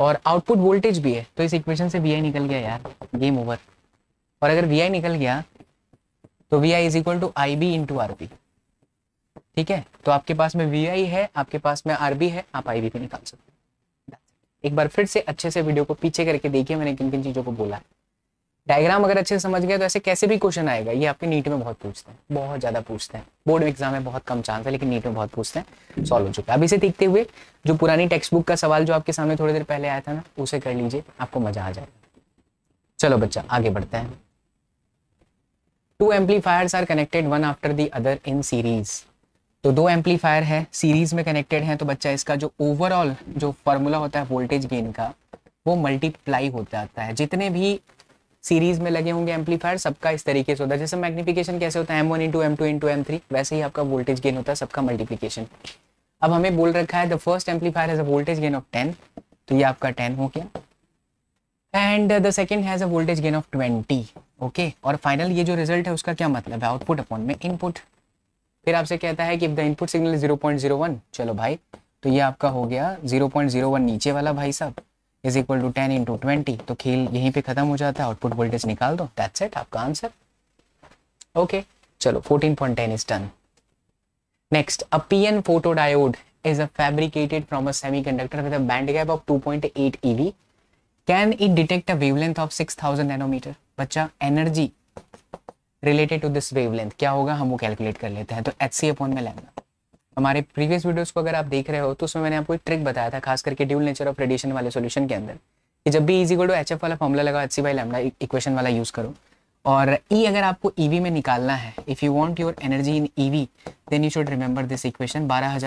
और आउटपुट वोल्टेज भी है तो इस इक्वेशन से वी आई निकल गया यार गेम ओवर और अगर वी आई निकल गया तो V I is equal to I B into R B ठीक है तो आपके पास में वी आई है आपके पास में आर बी है आप आई बी भी निकाल सकते एक बार फिर से अच्छे से वीडियो को पीछे करके देखिए मैंने किन किन चीज़ों को बोला है डायग्राम अगर अच्छे से समझ गए तो ऐसे कैसे भी क्वेश्चन आएगा ये आपके नीट में बहुत पूछते हैं बहुत ज़्यादा पूछते हैं बोर्ड एग्जाम में बहुत कम चांस है लेकिन नीट में बहुत पूछते हैं सॉल्व हो चुका है अब इसे देखते हुए जो पुरानी टेक्स्ट बुक का सवाल जो आपके सामने थोड़ी देर पहले आया था ना उसे कर लीजिए आपको मजा आ जाएगा चलो बच्चा आगे बढ़ते हैं two amplifiers are connected one after the other in series तो दो एम्पलीफायर है सीरीज में कनेक्टेड हैं तो बच्चा इसका जो ओवरऑल जो फॉर्मूला होता है वोल्टेज गेन का वो मल्टीप्लाई होता जाता है जितने भी सीरीज में लगे होंगे एम्पलीफायर सबका इस तरीके से होता है जैसे मैग्निफिकेशन कैसे होता है M one into M two into M three वैसे ही आपका वोल्टेज गेन होता है सबका मल्टीप्लीकेशन अब हमें बोल रखा है the first amplifier has a voltage gain of ten तो ये आपका टेन हो गया and the second has a voltage gain of twenty okay और फाइनल ये जो रिजल्ट है उसका क्या मतलब है आउटपुट अपॉन में इनपुट फिर आपसे कहता है कि the input signal zero point zero one चलो भाई तो ये आपका हो गया जीरो पॉइंट जीरो वन नीचे वाला भाई साहब is equal to ten into twenty तो खेल यहीं पे खत्म हो जाता है आउटपुट वोल्टेज निकाल दो दैट्स इट आपका आंसर ओके चलो fourteen point ten is done next a P N photo diode is a fabricated from is a fabricated from a semiconductor with a band gap of 2.8 can it detect a wavelength of six thousand nanometer बच्चा energy related to this wavelength क्या होगा हम वो calculate कर लेते हैं तो H C upon में लेमडा हमारे प्रीवियस वीडियोस को अगर आप देख रहे हो तो उसमें मैंने आपको एक ट्रिक बताया था खास करके ड्यूल नेचर ऑफ रेडिएशन वाले सॉल्यूशन के अंदर कि जब भी इजी टू एच एफ वाला फॉर्मला लगाओ H C by lambda equation वाला यूज़ करो और ई e अगर आपको ई e में निकालना है if you want your energy in E then you should remember this equation बारह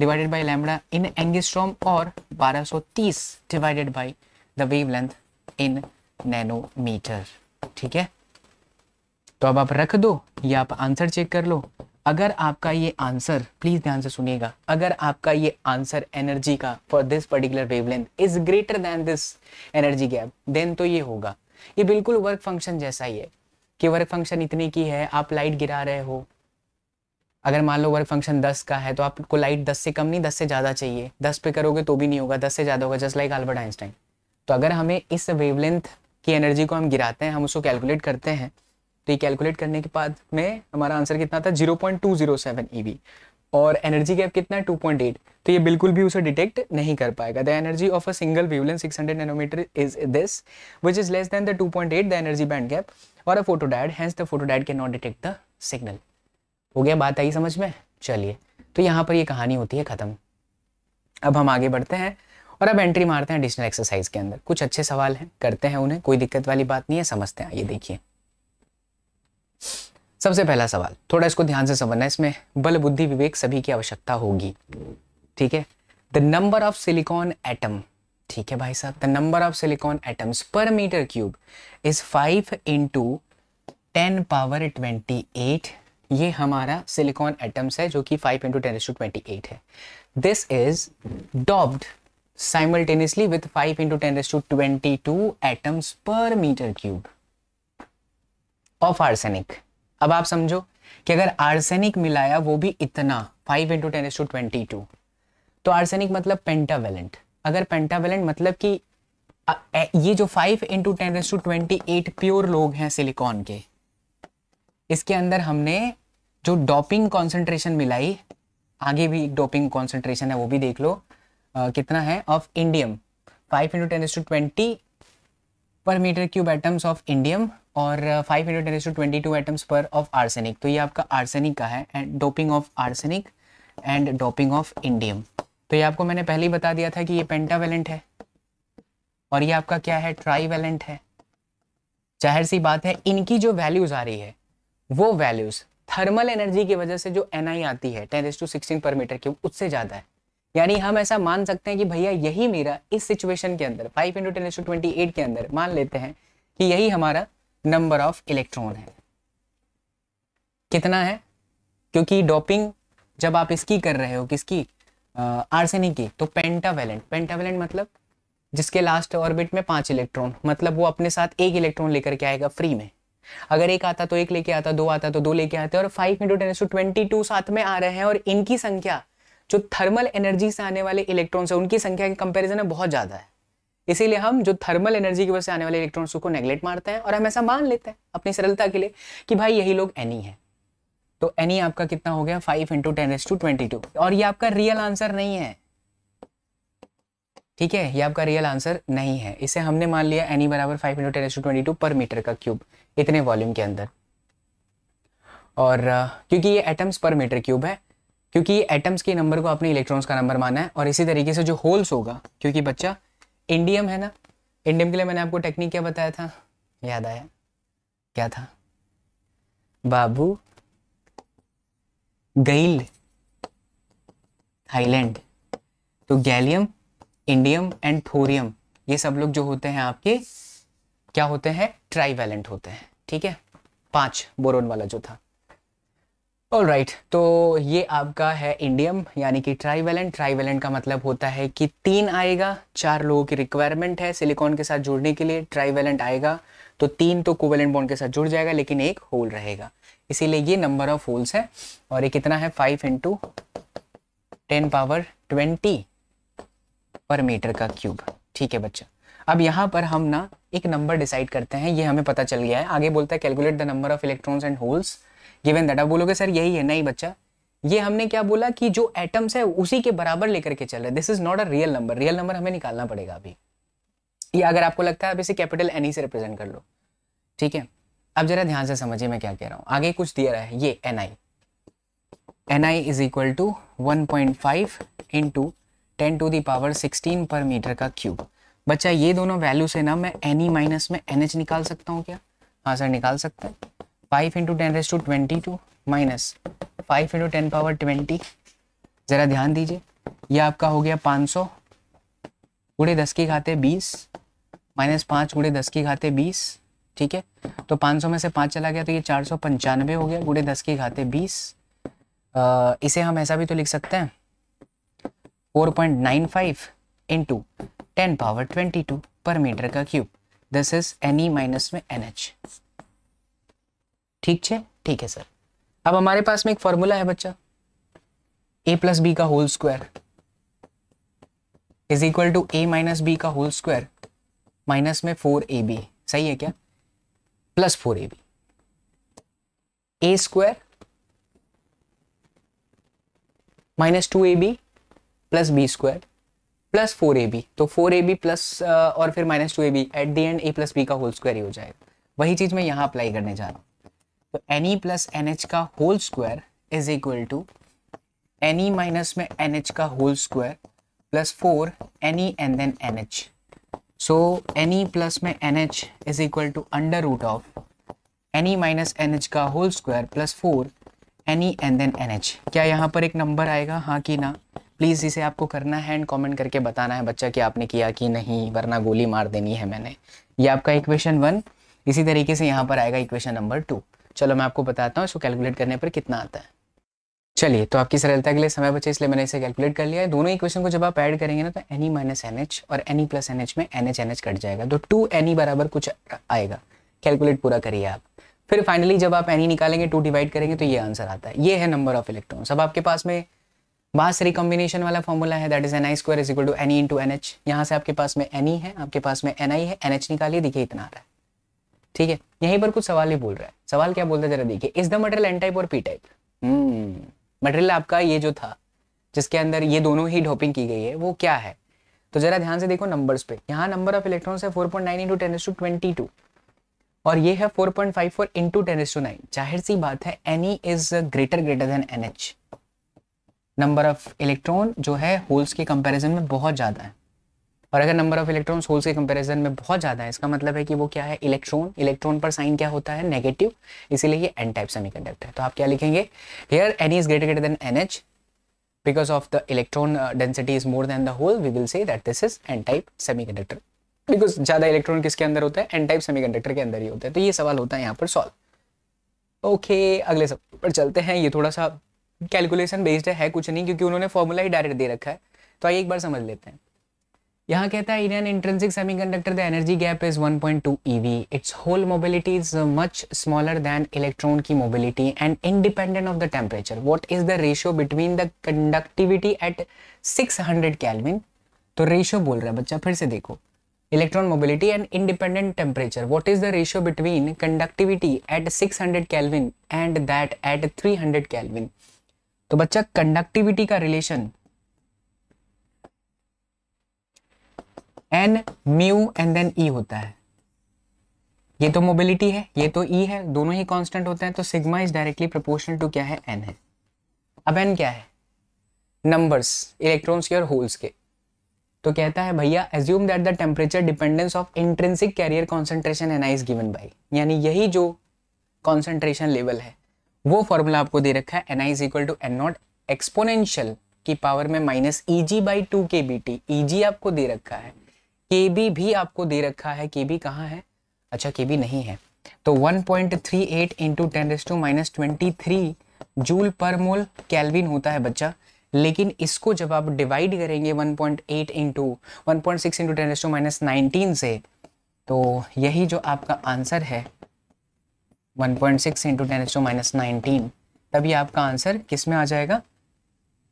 divided by lambda in angstrom और बारह divided by the wavelength in nanometer ठीक है तो अब आप रख दो या आप आंसर चेक कर लो अगर आपका ये आंसर प्लीज ध्यान से सुनिएगा अगर आपका ये आंसर एनर्जी का for this particular wavelength is greater than this energy gap then तो ये होगा ये बिल्कुल वर्क फंक्शन जैसा ही है कि वर्क फंक्शन इतने की है आप लाइट गिरा रहे हो अगर मान लो वर्क फंक्शन दस का है तो आपको लाइट दस से कम नहीं दस से ज़्यादा चाहिए दस पे करोगे तो भी नहीं होगा दस से ज़्यादा होगा जस्ट लाइक आल्बर्ट आइंस्टाइन तो अगर हमें इस वेवलेंथ की एनर्जी को हम गिराते हैं हम उसको कैलकुलेट करते हैं तो ये कैलकुलेट करने के बाद में हमारा आंसर कितना था zero point two zero seven E और एनर्जी गैप कितना है 2.8 तो ये बिल्कुल भी उसे डिटेक्ट नहीं कर पाएगा the energy of a single six 600 nanometer is this which is less than the 2.8 the energy band gap और a photodiode hence the photodiode can not detect the signal हो गया बात आई समझ में चलिए तो यहाँ पर ये कहानी होती है ख़त्म अब हम आगे बढ़ते हैं और अब एंट्री मारते हैं एडिशनल एक्सरसाइज के अंदर कुछ अच्छे सवाल हैं करते हैं उन्हें कोई दिक्कत वाली बात नहीं है समझते हैं ये देखिए सबसे पहला सवाल थोड़ा इसको ध्यान से समझना है इसमें बल बुद्धि विवेक सभी की आवश्यकता होगी ठीक है the number of silicon atom ठीक है भाई साहब the number of silicon atoms per meter cube is five into ten power twenty eight ये हमारा सिलिकॉन एटम्स है जो कि five into ten to twenty eight है this is doped simultaneously with five into ten raised to 22 atoms per meter cube of arsenic अब आप समझो कि अगर आर्सेनिक मिलाया वो भी इतना five into ten to twenty two तो आर्सेनिक मतलब पेंटावेलेंट अगर पेंटावेलेंट मतलब कि ये जो five into ten to twenty eight pure लोग हैं सिलिकॉन के इसके अंदर हमने जो डॉपिंग कॉन्सेंट्रेशन मिलाई आगे भी एक डॉपिंग कॉन्सेंट्रेशन है वो भी देख लो आ, कितना है of indium five into ten to twenty per meter cube atoms of indium और five hundred to twenty two atoms per of arsenic तो ये आपका आर्सेनिक का है and doping of arsenic and doping of indium तो ये आपको मैंने पहले ही बता दिया था कि ये पेंटावेलेंट है और ये आपका क्या है ट्राईवेलेंट है जाहिर सी बात है इनकी जो वैल्यूज आ रही है वो वैल्यूज थर्मल एनर्जी की वजह से जो एन आई आती है ten S to sixteen per meter cube उससे ज़्यादा है यानी हम ऐसा मान सकते हैं कि भैया यही मेरा इस सिचुएशन के अंदर five into ten twenty eight के अंदर मान लेते हैं कि यही हमारा नंबर ऑफ इलेक्ट्रॉन है कितना है क्योंकि डोपिंग जब आप इसकी कर रहे हो किसकी आर्सेनिक की तो पेंटावेलेंट पेंटावेलेंट मतलब जिसके लास्ट ऑर्बिट में पांच इलेक्ट्रॉन मतलब वो अपने साथ एक इलेक्ट्रॉन लेकर के आएगा फ्री में अगर एक आता तो एक लेके आता दो आता तो दो लेके आते और five into ten to twenty two साथ में आ रहे हैं और इनकी संख्या जो थर्मल एनर्जी से आने वाले इलेक्ट्रॉन्स है उनकी संख्या के कंपेरिजन में बहुत ज़्यादा है इसीलिए हम जो थर्मल एनर्जी की वजह से आने वाले इलेक्ट्रॉन्स को नेग्लेक्ट मारते हैं और हम ऐसा मान लेते हैं अपनी सरलता के लिए कि भाई यही लोग एनी e है तो एनी e आपका कितना हो गया five into ten S to twenty two और ये आपका रियल आंसर नहीं है ठीक है ये आपका रियल आंसर नहीं है इसे हमने मान लिया एनी e बराबर five into ten S to twenty two per metre का क्यूब इतने वॉल्यूम के अंदर और क्योंकि ये एटम्स पर मीटर क्यूब है क्योंकि एटम्स के नंबर को आपने इलेक्ट्रॉन्स का नंबर माना है और इसी तरीके से जो होल्स होगा क्योंकि बच्चा इंडियम है ना इंडियम के लिए मैंने आपको टेक्निक क्या बताया था याद आया क्या था बाबू गैल थाईलैंड तो गैलियम इंडियम एंड थोरियम ये सब लोग जो होते हैं आपके क्या होते हैं ट्राईवेलेंट होते हैं ठीक है पांच बोरोन वाला जो था ऑल राइट right, तो ये आपका है इंडियम यानी कि ट्राईवेलेंट ट्राईवेलेंट का मतलब होता है कि तीन आएगा चार लोगों की रिक्वायरमेंट है सिलिकॉन के साथ जुड़ने के लिए ट्राईवेलेंट आएगा तो तीन तो कोवेलेंट बॉन्ड के साथ जुड़ जाएगा लेकिन एक होल रहेगा इसीलिए ये नंबर ऑफ होल्स है और ये कितना है five into ten power twenty per metre का क्यूब ठीक है बच्चा अब यहाँ पर हम ना एक नंबर डिसाइड करते हैं ये हमें पता चल गया है आगे बोलता है calculate the number of electrons and holes given that आप बोलोगे सर यही है नहीं बच्चा ये हमने क्या बोला कि जो एटम्स है उसी के बराबर लेकर के चल रहे this is not a real number real number हमें निकालना पड़ेगा अभी ये अगर आपको लगता है आप इसे कैपिटल एन ई से रिप्रेजेंट कर लो ठीक है अब जरा ध्यान से समझिए मैं क्या कह रहा हूँ आगे कुछ दिया रहा है ये N I N I is equal to one point five into ten to the power sixteen per metre का क्यूब बच्चा ये दोनों वैल्यू से ना मैं एनी माइनस e में एन एच निकाल सकता हूँ क्या हाँ सर निकाल सकते हैं five into ten raise to twenty two minus five into ten power twenty ज़रा ध्यान दीजिए ये आपका हो गया पाँच सौ गुड़े दस की खाते बीस माइनस पाँच गुड़े दस की खाते बीस ठीक है तो पाँच सौ में से पाँच चला गया तो ये चार सौ पंचानवे हो गया गुड़े दस की खाते बीस इसे हम ऐसा भी तो लिख सकते हैं four point nine five into ten power twenty two per metre का cube this is N E minus में एन एच ठीक है ठीक है सर अब हमारे पास में एक फॉर्मूला है बच्चा ए प्लस बी का whole square is equal to A minus B का होल स्क्वायर माइनस में फोर ए बी सही है क्या plus four A B A square minus two A B plus B square plus four A B तो four A B plus और फिर minus two A B at the end A plus B का whole square ही हो जाएगा वही चीज मैं यहां अप्लाई करने जा रहा हूं तो N E plus N H का whole square is equal to N E minus में एन एच का whole square plus four N E and then N H so N E plus में N H is equal to under root of N E minus N H का whole square plus four N E and then N H क्या यहाँ पर एक number आएगा हाँ कि ना प्लीज़ इसे आपको करना है एंड कमेंट करके बताना है बच्चा कि आपने किया कि नहीं वरना गोली मार देनी है मैंने ये आपका इक्वेशन वन इसी तरीके से यहाँ पर आएगा इक्वेशन नंबर टू चलो मैं आपको बताता हूँ इसको कैलकुलेट करने पर कितना आता है चलिए तो आपकी सरलता के लिए समय बचे इसलिए मैंने इसे कैलकुलेट कर लिया है दोनों इक्वेशन को जब आप ऐड करेंगे ना तो एन माइनस एन एच और एन प्लस एन एच में N H N H cut जाएगा तो टू एन ई बराबर कुछ आएगा कैलकुलेट पूरा करिए आप फिर फाइनली जब आप एन ई e निकालेंगे टू डिवाइड करेंगे तो ये आंसर आता है ये है नंबर ऑफ इलेक्ट्रॉन अब आपके पास में बाहर सारी रिकॉम्बिनेशन वाला फॉर्मूला है that is N I square is equal to N E into N H यहाँ से आपके पास में एन e है आपके पास में एन आई है एन एच निकालिए देखिए इतना आ रहा है ठीक है यहीं पर कुछ सवाल ही बोल रहा है सवाल क्या बोलता है जरा देखिए is the material N type और पी टाइप मटेरियल आपका ये जो था जिसके अंदर ये दोनों ही डोपिंग की गई है वो क्या है तो जरा ध्यान से देखो नंबर्स पे यहाँ नंबर ऑफ इलेक्ट्रॉन है four point nine into ten to और ये है four point five four into ten to nine जाहिर सी बात है N E is greater greater than N H number of electron जो है होल्स के कंपेरिजन में बहुत ज़्यादा है और अगर नंबर ऑफ इलेक्ट्रॉन होल्स के कंपैरिजन में बहुत ज़्यादा है इसका मतलब है कि वो क्या है इलेक्ट्रॉन इलेक्ट्रॉन पर साइन क्या होता है नेगेटिव इसीलिए ये एन टाइप सेमीकंडक्टर है तो आप क्या लिखेंगे here N is greater than N H because of the electron density is more than the hole we will say that this is N type type because ज्यादा electron किसके अंदर होता है एन टाइप सेमीकंडक्टर के अंदर ही होता है तो ये सवाल होता है यहाँ पर सॉल्व ओके okay, अगले सब पर चलते हैं ये थोड़ा सा कैलकुलेशन बेस्ड है कुछ नहीं क्योंकि उन्होंने फॉर्मूला ही डायरेक्ट दे रखा है तो आइए एक बार समझ लेते हैं यहाँ कहता है in intrinsic semiconductor the energy gap is 1.2 point its hole mobility is much smaller than electron की mobility and independent of the temperature what is the ratio between the conductivity at six hundred तो ratio बोल रहा है बच्चा फिर से देखो electron mobility and independent temperature what is the ratio between conductivity at six hundred kelvin and that at three hundred kelvin तो बच्चा कंडक्टिविटी का relation N mu and then E होता है ये तो मोबिलिटी है ये तो ई e है दोनों ही कांस्टेंट होते हैं तो sigma is directly proportional to क्या है एन है अब एन क्या है नंबर्स इलेक्ट्रॉन्स के और होल्स के तो कहता है भैया assume that the temperature dependence of intrinsic carrier concentration N I is given by यानी यही जो कॉन्सेंट्रेशन लेवल है वो फॉर्मूला आपको दे रखा है N I is equal to N naught exponential की पावर में minus E G by two K B T E G आपको दे रखा है के बी भी आपको दे रखा है के बी कहाँ है अच्छा के बी नहीं है तो 1.38 point three eight into ten raise to minus twenty three joule per mole kelvin होता है बच्चा लेकिन इसको जब आप डिवाइड करेंगे 1.8 point eight into one point six into ten raise to minus nineteen से तो यही जो आपका आंसर है 1.6 point six into ten raise to minus nineteen तभी आपका आंसर किस में आ जाएगा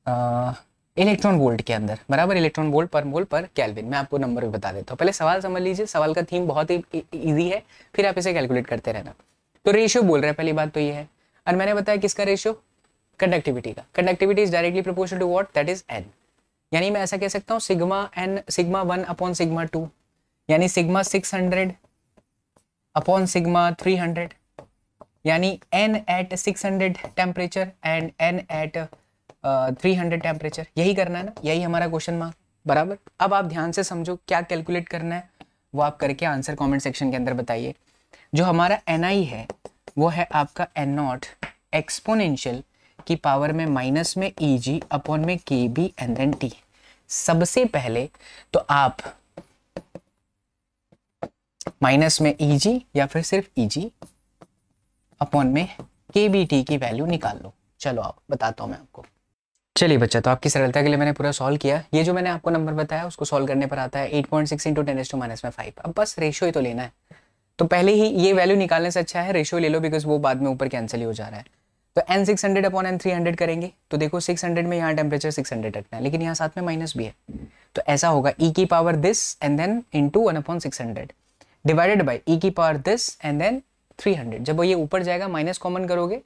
आ, इलेक्ट्रॉन वोल्ट के अंदर बराबर इलेक्ट्रॉन वोल्ट पर मोल पर कैलविन मैं आपको नंबर भी बता देता हूँ पहले सवाल समझ लीजिए सवाल का थीम बहुत ही ईजी e, e, है फिर आप इसे कैलकुलेट करते रहना तो रेशियो बोल रहे हैं पहली बात तो ये है और मैंने बताया किसका रेशियो कंडक्टिविटी का conductivity is directly proportional to what that is N यानी मैं ऐसा कह सकता हूँ sigma N sigma one upon sigma two यानी sigma six hundred upon sigma three hundred यानी N at six hundred temperature and N at three hundred temperature यही करना है ना यही हमारा क्वेश्चन मार्क बराबर अब आप ध्यान से समझो क्या कैलकुलेट करना है वो आप करके आंसर कमेंट सेक्शन के अंदर बताइए जो हमारा एन है वो है आपका एन नॉट एक्सपोनेंशियल की पावर में माइनस में ई जी अपॉन में के बी एंड देन टी सबसे पहले तो आप माइनस में ई जी या फिर सिर्फ ई जी अपॉन में के बी टी की वैल्यू निकाल लो चलो आप बताता हूं मैं आपको चलिए बच्चा तो आपकी सरलता के लिए मैंने पूरा सॉल्व किया ये जो मैंने आपको नंबर बताया उसको सॉल्व करने पर आता है eight point six into ten S to minus में फाइव अब बस रेशो ही तो लेना है तो पहले ही ये वैल्यू निकालने से अच्छा है रेशो ले लो बिकॉज वो बाद में ऊपर कैंसिल ही हो जा रहा है तो N six hundred upon N three hundred करेंगे तो देखो सिक्स हंड्रेड में यहाँ टेम्परेचर सिक्स हंड्रेड रखना है लेकिन यहाँ साथ में माइनस भी है तो ऐसा होगा ई e की power this and then to one upon six hundred divided by E की power this and then three hundred जब वो ये ऊपर जाएगा माइनस कॉमन करोगे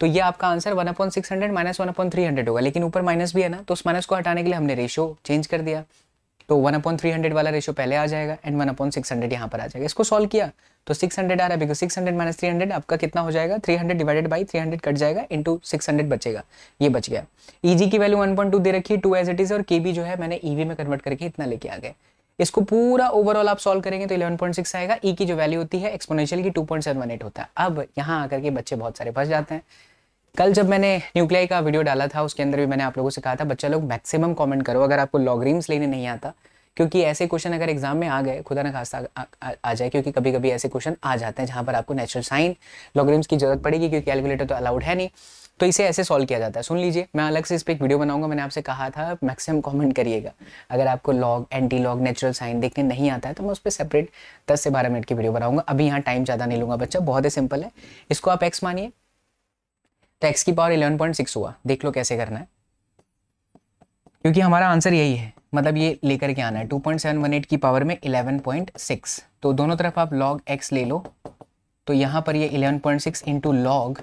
तो ये आपका answer one upon six hundred minus one upon three hundred होगा लेकिन ऊपर माइनस भी है ना तो उस माइनस को हटाने के लिए हमने रेशो चेंज कर दिया तो वन अपॉइंट थ्री हंड्रेड वाला रेशो पहले आ जाएगा and one upon six hundred यहाँ पर आ जाएगा इसको सॉल्व किया तो सिक्स हंड्रेड आ रहा है because six hundred minus three hundred आपका कितना हो जाएगा three hundred divided by three hundred cut जाएगा इंटू सिक्स हंड्रेड बचेगा ये बच गया ईजी e की वैल्यू वन पॉइंट टू दे रखी है टू एज इट इज और के बी जो है मैंने ईवी e में कन्वर्ट करके इतना लेके आ गए इसको पूरा ओवरऑल आप सॉल्व करेंगे तो 11.6 आएगा ई e की जो वैल्यू होती है एक्सपोनेंशियल की 2.718 होता है अब यहाँ आकर के बच्चे बहुत सारे फंस जाते हैं कल जब मैंने न्यूक्लियाई का वीडियो डाला था उसके अंदर भी मैंने आप लोगों से कहा था बच्चा लोग मैक्सिमम कॉमेंट करो अगर आपको लॉगरीम्स लेने नहीं आता क्योंकि ऐसे क्वेश्चन अगर एग्जाम में आ गए खुदा ना खास्ता आ, आ, आ जाए क्योंकि कभी कभी ऐसे क्वेश्चन आ जाते हैं जहाँ पर आपको नेचुरल साइन लॉगरीम्स की जरूरत पड़ेगी क्योंकि कैलकुलेटर तो अलाउड है नहीं तो इसे ऐसे सॉल्व किया जाता है सुन लीजिए मैं अलग से इस पर एक वीडियो बनाऊंगा मैंने आपसे कहा था मैक्सिमम कमेंट करिएगा अगर आपको log antilog natural sine देखने नहीं आता है तो मैं उस पर सेपरेट दस से बारह मिनट की वीडियो बनाऊंगा अभी यहाँ टाइम ज़्यादा नहीं लूंगा बच्चा बहुत ही सिंपल है इसको आप एक्स मानिए तो एक्स की पावर इलेवन पॉइंट सिक्स हुआ देख लो कैसे करना है क्योंकि हमारा आंसर यही है मतलब ये लेकर के आना है two point seven one eight की पावर में इलेवन पॉइंट सिक्स तो दोनों तरफ आप लॉग एक्स ले लो तो यहाँ पर ये eleven point six into log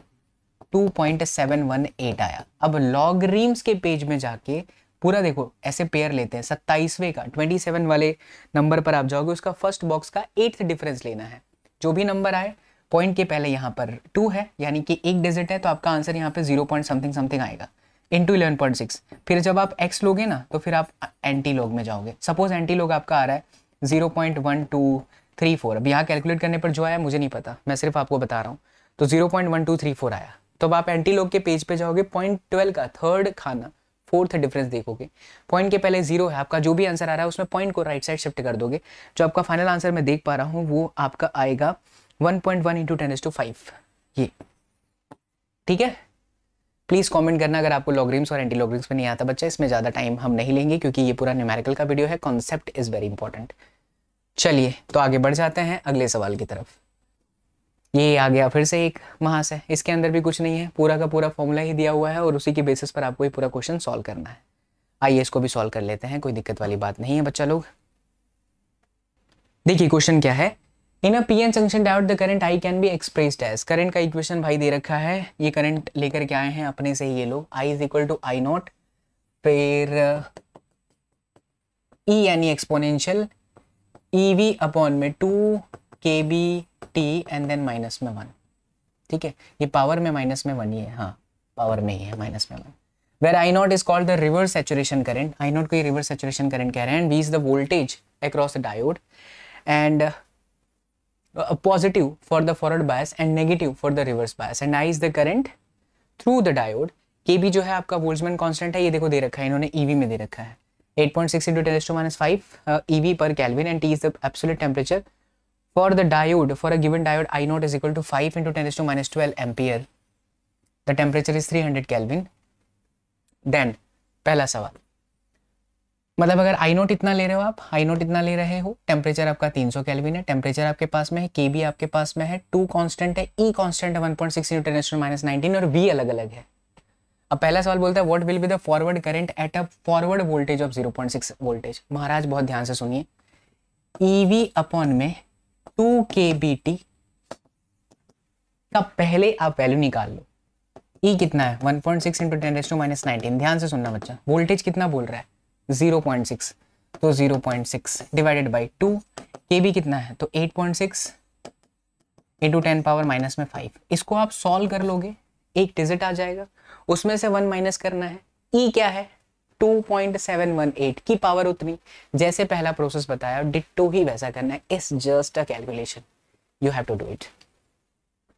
2.718 आया अब लॉगरीम्स के पेज में जाके पूरा देखो ऐसे पेयर लेते हैं सत्ताईसवें का 27 वाले नंबर पर आप जाओगे उसका फर्स्ट बॉक्स का एट्थ डिफरेंस लेना है जो भी नंबर आए पॉइंट के पहले यहाँ पर टू है यानी कि एक डिजिट है तो आपका आंसर यहाँ पे जीरो पॉइंट समथिंग समथिंग आएगा इंटू इलेवन पॉइंट सिक्स फिर जब आप एक्स लोगे ना तो फिर आप एंटी लॉग में जाओगे सपोज एंटी लॉग आपका आ रहा है zero point one two three four अब यहाँ कैलकुलेट करने पर जो आया मुझे नहीं पता मैं सिर्फ आपको बता रहा हूँ तो zero point one two three four आया तो आप एंटी लॉग के पेज पे जाओगे पॉइंट ट्वेल्व का थर्ड खाना फोर्थ डिफरेंस देखोगे पॉइंट के पहले जीरो है आपका जो भी आंसर आ रहा है उसमें पॉइंट को राइट साइड शिफ्ट कर दोगे जो आपका फाइनल आंसर मैं देख पा रहा हूँ वो आपका आएगा one point one into ten S to five ये ठीक है प्लीज़ कमेंट करना अगर आपको लॉगरिम्स और एंटी लॉगरिम्स में नहीं आता बच्चा इसमें ज़्यादा टाइम हम नहीं लेंगे क्योंकि ये पूरा न्यूमेरिकल का वीडियो है कॉन्सेप्ट इज़ वेरी इंपॉर्टेंट चलिए तो आगे बढ़ जाते हैं अगले सवाल की तरफ ये आ गया फिर से एक महास है इसके अंदर भी कुछ नहीं है पूरा का पूरा फॉर्मूला ही दिया हुआ है और उसी के बेसिस पर आपको ये पूरा क्वेश्चन सॉल्व करना है आइए इसको भी सॉल्व कर लेते हैं कोई दिक्कत वाली बात नहीं है बच्चा लोग देखिए क्वेश्चन क्या है in a P N junction diode the current I can be express as current का इक्वेशन भाई दे रखा है ये करंट लेकर के आए हैं अपने से ये लोग I is equal to I naught फिर ई e यानी एक्सपोनेंशियल ई वी अपॉन में two K B T and then minus में वन ठीक है ये पावर में माइनस में वन ही है हाँ पावर में ही है माइनस में one where I naught is called the reverse saturation current I naught को रिवर्स सेचुरेशन करेंट कह रहे हैं V is the voltage across diode and positive for the forward bias and negative for the reverse bias and I is the current through the diode K B जो है आपका वोल्समैन constant है ये देखो दे रखा है इन्होंने ईवी e में दे रखा है eight point six minus five EV per kelvin and T is the absolute temperature for the diode for a given diode i naught is equal to 5 into 10 raised to minus 12 ampere the temperature is 300 kelvin then पहला सवाल मतलब अगर आई note इतना ले रहे हो आप आई note इतना ले रहे हो टेम्परेचर आपका 300 सौ कैलविन है टेम्परेचर आपके पास में है के बी आपके पास में है टू कांस्टेंट है ई e कांस्टेंट है 1.6 point six international minus nineteen और वी अलग अलग है अब पहला सवाल बोलता है what will be the forward current at a forward voltage of 0.6 voltage महाराज बहुत ध्यान से सुनिए ई e अपॉन में टू के बी टी का पहले आप वैल्यू निकाल लो ई e कितना है 1.6 point six into ten to minus nineteen ध्यान से सुनना बच्चा वोल्टेज कितना बोल रहा है 0.6 तो 0.6 divided by two K B कितना है तो 8.6 point six into ten power minus में 5 इसको आप सॉल्व कर लोगे एक डिजिट आ जाएगा उसमें से वन माइनस करना है ई e क्या है 2.718 की पावर उतनी जैसे पहला प्रोसेस बताया डिट्टो ही वैसा करना है it's just a calculation you have to do it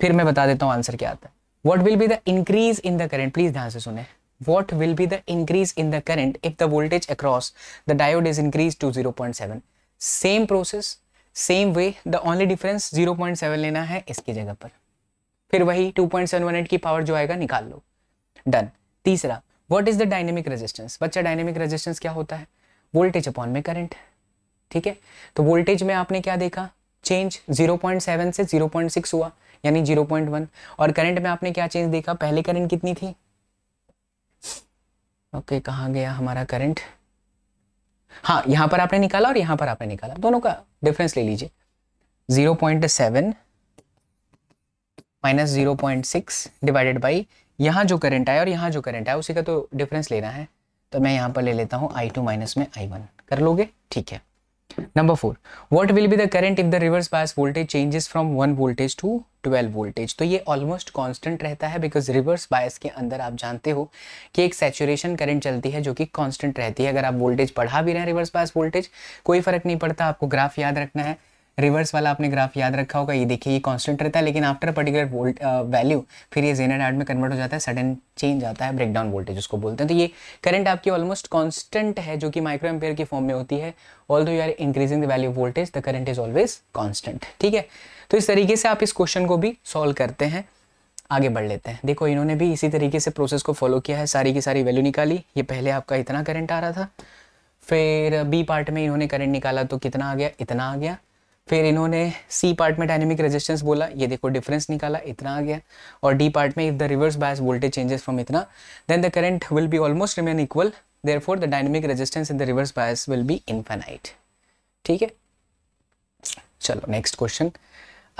फिर मैं बता देता हूं आंसर क्या आता है what will be the increase in the current please ध्यान से सुने what will be the increase in the current if the voltage across the diode is increase to 0.7 same process same way the only difference 0.7 लेना है इसकी जगह पर फिर वही 2.718 की पावर जो आएगा निकाल लो डन तीसरा what is the dynamic resistance बच्चा डायनेमिक रेजिस्टेंस क्या होता है वोल्टेज अपॉन में करंट ठीक है तो वोल्टेज में आपने क्या देखा चेंज 0.7 से 0.6 हुआ यानी 0.1 और करंट में आपने क्या चेंज देखा पहले करंट कितनी थी ओके okay, कहा गया हमारा करंट हाँ यहां पर आपने निकाला और यहां पर आपने निकाला दोनों का डिफरेंस ले लीजिए 0.7 point seven minus zero point six divided by यहाँ जो करंट आया और यहाँ जो करंट आया उसी का तो डिफरेंस लेना है तो मैं यहाँ पर ले लेता हूँ आई टू माइनस में आई वन कर लोगे ठीक है number four what will be the current if the reverse bias voltage changes from one voltage to twelve voltage तो ये ऑलमोस्ट कांस्टेंट रहता है बिकॉज रिवर्स बायस के अंदर आप जानते हो कि एक सेचुरेशन करंट चलती है जो कि कांस्टेंट रहती है अगर आप वोल्टेज बढ़ा भी रहे हैं रिवर्स बायस वोल्टेज कोई फर्क नहीं पड़ता आपको ग्राफ याद रखना है रिवर्स वाला आपने ग्राफ याद रखा होगा ये देखिए ये कांस्टेंट रहता है लेकिन आफ्टर पर्टिकुलर वोल्ट वैल्यू फिर ये जेनर एड में कन्वर्ट हो जाता है सडन चेंज आता है ब्रेकडाउन वोल्टेज उसको बोलते हैं तो ये करंट आपकी ऑलमोस्ट कॉन्स्टेंट है जो कि माइक्रो एम्पेयर के फॉर्म में होती है although you are increasing the value voltage the current is always constant ठीक है तो इस तरीके से आप इस क्वेश्चन को भी सॉल्व करते हैं आगे बढ़ लेते हैं देखो इन्होंने भी इसी तरीके से प्रोसेस को फॉलो किया है सारी की सारी वैल्यू निकाली ये पहले आपका इतना करंट आ रहा था फिर बी पार्ट में इन्होंने करंट निकाला तो कितना आ गया इतना आ गया फिर इन्होंने सी पार्ट में डायनेमिक रेजिस्टेंस बोला ये देखो डिफरेंस निकाला इतना आ गया और डी पार्ट में if the reverse bias voltage changes from इतना then the current will be almost remain equal therefore the dynamic resistance in the reverse bias will be infinite ठीक है चलो नेक्स्ट क्वेश्चन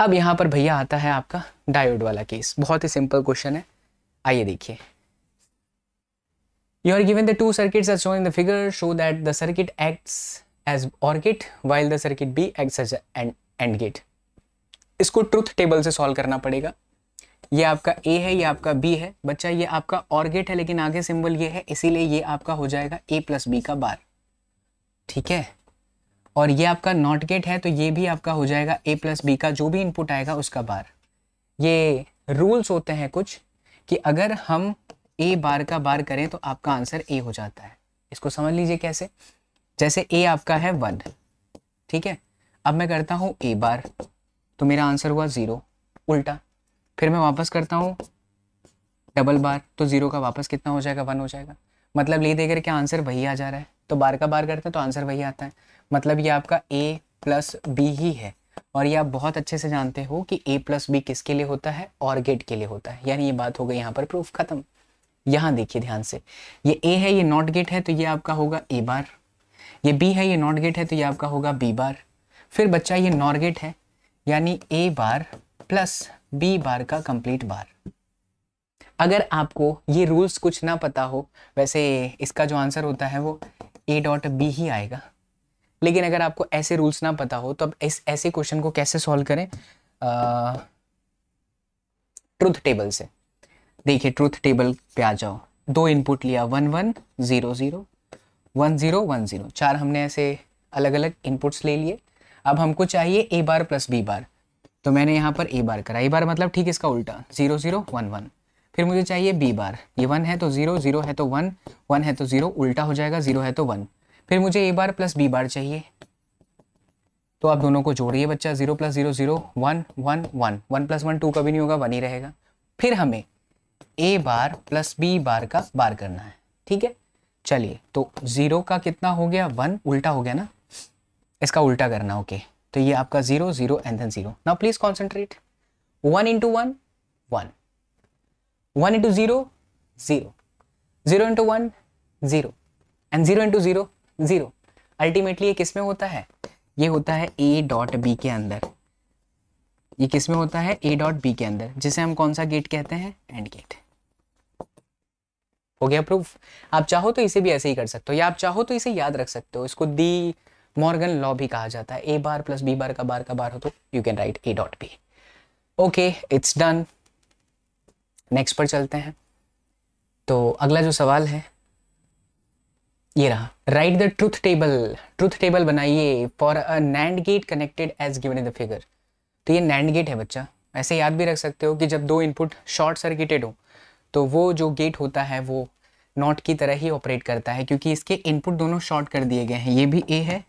अब यहाँ पर भैया आता है आपका डायोड वाला केस बहुत ही सिंपल क्वेश्चन है आइए देखिए you are given the two circuits are shown in the figure show that the circuit acts as OR gate while the circuit B acts as and and gate इसको truth table से solve करना पड़ेगा ये आपका ए है ये आपका B है बच्चा ये आपका और गेट है लेकिन आगे सिंबल ये है इसीलिए ये आपका हो जाएगा ए प्लस बी का बार ठीक है और ये आपका नॉट गेट है तो ये भी आपका हो जाएगा ए प्लस बी का जो भी इनपुट आएगा उसका बार ये रूल्स होते हैं कुछ कि अगर हम ए बार का बार करें तो आपका आंसर ए हो जाता है इसको समझ लीजिए कैसे जैसे ए आपका है वन ठीक है अब मैं करता हूँ ए बार तो मेरा आंसर हुआ ज़ीरो उल्टा फिर मैं वापस करता हूँ डबल बार तो ज़ीरो का वापस कितना हो जाएगा वन हो जाएगा मतलब ले देकर के आंसर वही आ जा रहा है तो बार का बार करते हैं तो आंसर वही आता है मतलब ये आपका ए प्लस बी ही है और ये आप बहुत अच्छे से जानते हो कि ए प्लस बी किसके लिए होता है और गेट के लिए होता है यानी ये बात हो गई यहाँ पर प्रूफ खत्म यहाँ देखिए ध्यान से ये ए है ये नॉट गेट है तो ये आपका होगा ए बार ये बी है ये नॉट गेट है तो ये आपका होगा बी बार फिर बच्चा ये नॉर गेट है यानी ए बार प्लस बी बार का कंप्लीट बार अगर आपको ये रूल्स कुछ ना पता हो वैसे इसका जो आंसर होता है वो ए डॉट बी ही आएगा लेकिन अगर आपको ऐसे रूल्स ना पता हो तो अब इस ऐसे क्वेश्चन को कैसे सॉल्व करें ट्रूथ टेबल से देखिए ट्रूथ टेबल पे आ जाओ दो इनपुट लिया one one zero zero one zero one zero चार हमने ऐसे अलग अलग इनपुट्स ले लिए अब हमको चाहिए ए बार प्लस बी बार तो मैंने यहाँ पर ए बार करा ए बार मतलब ठीक इसका उल्टा ज़ीरो ज़ीरो वन वन फिर मुझे चाहिए बी बार ये वन है तो ज़ीरो ज़ीरो है तो वन वन है तो ज़ीरो उल्टा हो जाएगा ज़ीरो है तो वन फिर मुझे ए बार प्लस बी बार चाहिए तो आप दोनों को जोड़िए बच्चा zero plus zero zero one one one one plus one two कभी नहीं होगा वन ही रहेगा फिर हमें ए बार प्लस बी बार का बार करना है ठीक है चलिए तो ज़ीरो का कितना हो गया वन उल्टा हो गया ना इसका उल्टा करना ओके okay. तो ये आपका zero zero and then zero now please concentrate one into one one one into zero zero zero into one zero and zero into zero zero ultimately ये किस में होता है ये होता है ए डॉट बी के अंदर ये किस में होता है ए डॉट बी के अंदर जिसे हम कौन सा गेट कहते हैं एंड गेट हो गया प्रूफ आप चाहो तो इसे भी ऐसे ही कर सकते हो या आप चाहो तो इसे याद रख सकते हो इसको दी मॉर्गन लॉ भी कहा जाता है ए बार प्लस बी बार का बार का बार हो तो you can write A dot B okay it's done next पर चलते हैं तो अगला जो सवाल है ये रहा write the truth table truth table बनाइए for a NAND gate connected as given in the figure तो ये नैंड गेट है बच्चा ऐसे याद भी रख सकते हो कि जब दो इनपुट शॉर्ट सर्किटेड हो तो वो जो गेट होता है वो नॉट की तरह ही ऑपरेट करता है क्योंकि इसके इनपुट दोनों शॉर्ट कर दिए गए हैं ये भी ए है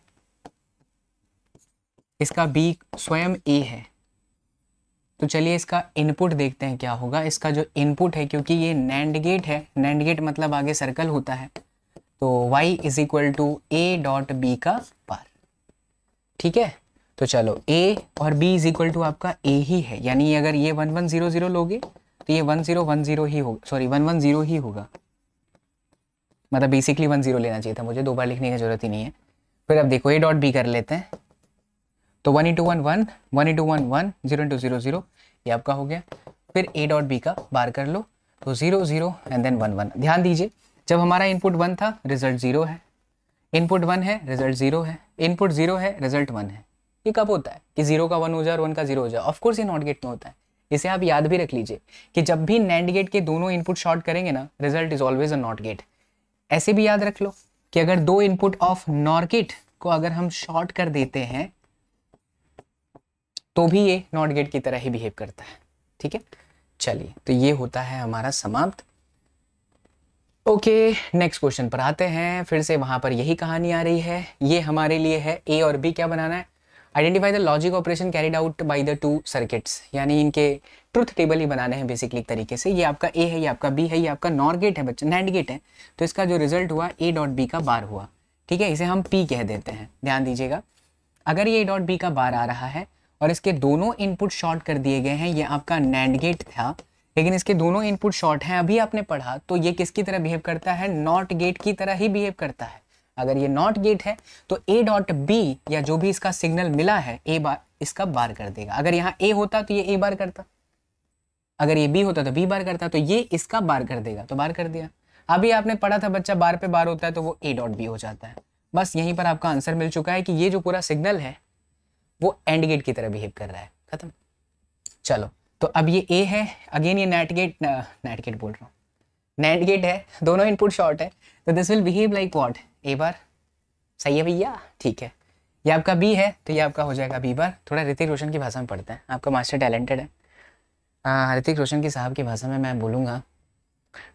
इसका बी स्वयं ए है तो चलिए इसका इनपुट देखते हैं क्या होगा इसका जो इनपुट है क्योंकि ये नैंड गेट है नैंड गेट मतलब आगे सर्कल होता है तो y is equal to A dot B का पार ठीक है तो चलो a और b इज इक्वल टू आपका a ही है यानी अगर ये वन वन जीरो जीरो लोगे तो ये वन जीरो वन जीरो ही होगा सॉरी वन वन जीरो ही होगा मतलब बेसिकली वन जीरो लेना चाहिए था मुझे दो बार लिखने की जरूरत ही नहीं है फिर अब देखो ए डॉट बी कर लेते हैं तो one into one one one into one one zero into zero zero ये आपका हो गया फिर ए डॉट बी का बार कर लो तो zero zero and then one one ध्यान दीजिए जब हमारा इनपुट वन था रिजल्ट जीरो है इनपुट वन है रिजल्ट जीरो है इनपुट जीरो है रिजल्ट वन है ये कब होता है कि जीरो का वन हो जाए और वन का जीरो हो जाए ऑफकोर्स ये नॉट गेट में होता है इसे आप याद भी रख लीजिए कि जब भी नैंड गेट के दोनों इनपुट शॉर्ट करेंगे ना result is always a NOT gate ऐसे भी याद रख लो कि अगर दो इनपुट ऑफ नॉर्गेट को अगर हम शॉर्ट कर देते हैं तो भी ये नॉट गेट की तरह ही बिहेव करता है ठीक है चलिए तो ये होता है हमारा समाप्त ओके नेक्स्ट क्वेश्चन पर आते हैं फिर से वहां पर यही कहानी आ रही है ये हमारे लिए है ए और बी क्या बनाना है identify the logic operation carried out by the two circuits यानी इनके ट्रुथ टेबल ही बनाने हैं बेसिकली एक तरीके से ये आपका ए है ये आपका बी है ये आपका नॉर गेट है बच्चा नैंड गेट है तो इसका जो रिजल्ट हुआ ए डॉट बी का बार हुआ ठीक है इसे हम पी कह देते हैं ध्यान दीजिएगा अगर ये ए डॉट बी का बार आ रहा है और इसके दोनों इनपुट शॉर्ट कर दिए गए हैं ये आपका नैंड गेट था लेकिन इसके दोनों इनपुट शॉर्ट हैं अभी आपने पढ़ा तो ये किसकी तरह बिहेव करता है नॉट गेट की तरह ही बिहेव करता है अगर ये नॉट गेट है तो ए डॉट बी या जो भी इसका सिग्नल मिला है ए बार इसका बार कर देगा अगर यहाँ ए होता तो ये ए बार करता अगर ये बी होता तो बी बार करता तो ये इसका बार कर देगा तो बार कर दिया अभी आपने पढ़ा था बच्चा बार पे बार होता है तो वो ए डॉट बी हो जाता है बस यहीं पर आपका आंसर मिल चुका है कि ये जो पूरा सिग्नल है वो एंड गेट की तरह बिहेव कर रहा है खत्म चलो तो अब ये ए है अगेन ये नेट गेट नेट गेट बोल रहा हूँ नेट गेट है दोनों इनपुट शॉर्ट है तो this will behave like what A bar सही है भैया ठीक है ये आपका बी है तो ये आपका हो जाएगा बी बार थोड़ा ऋतिक रोशन की भाषा में पढ़ते हैं आपका मास्टर टैलेंटेड है ऋतिक रोशन की साहब की भाषा में मैं बोलूँगा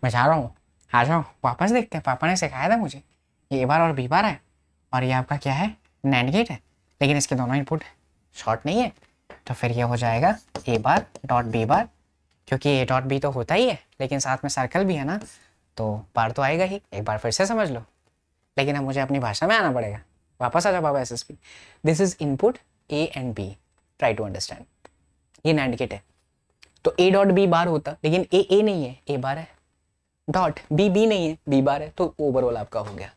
मैं जा रहा हूँ आ जाओ वापस देखते हैं पापा ने सिखाया था मुझे ये ए बार और बी बार है और ये आपका क्या है नैंड गेट है लेकिन इसके दोनों इनपुट शॉर्ट नहीं है तो फिर ये हो जाएगा ए बार डॉट बी बार क्योंकि ए डॉट बी तो होता ही है लेकिन साथ में सर्कल भी है ना तो बार तो आएगा ही एक बार फिर से समझ लो लेकिन अब मुझे अपनी भाषा में आना पड़ेगा वापस आ जाओ बाबा S S P this is input A and B try to understand ये नैंड गेट है तो ए डॉट बी बार होता लेकिन ए ए नहीं है ए बार है डॉट बी बी नहीं है बी बार है तो ओवरऑल आपका हो गया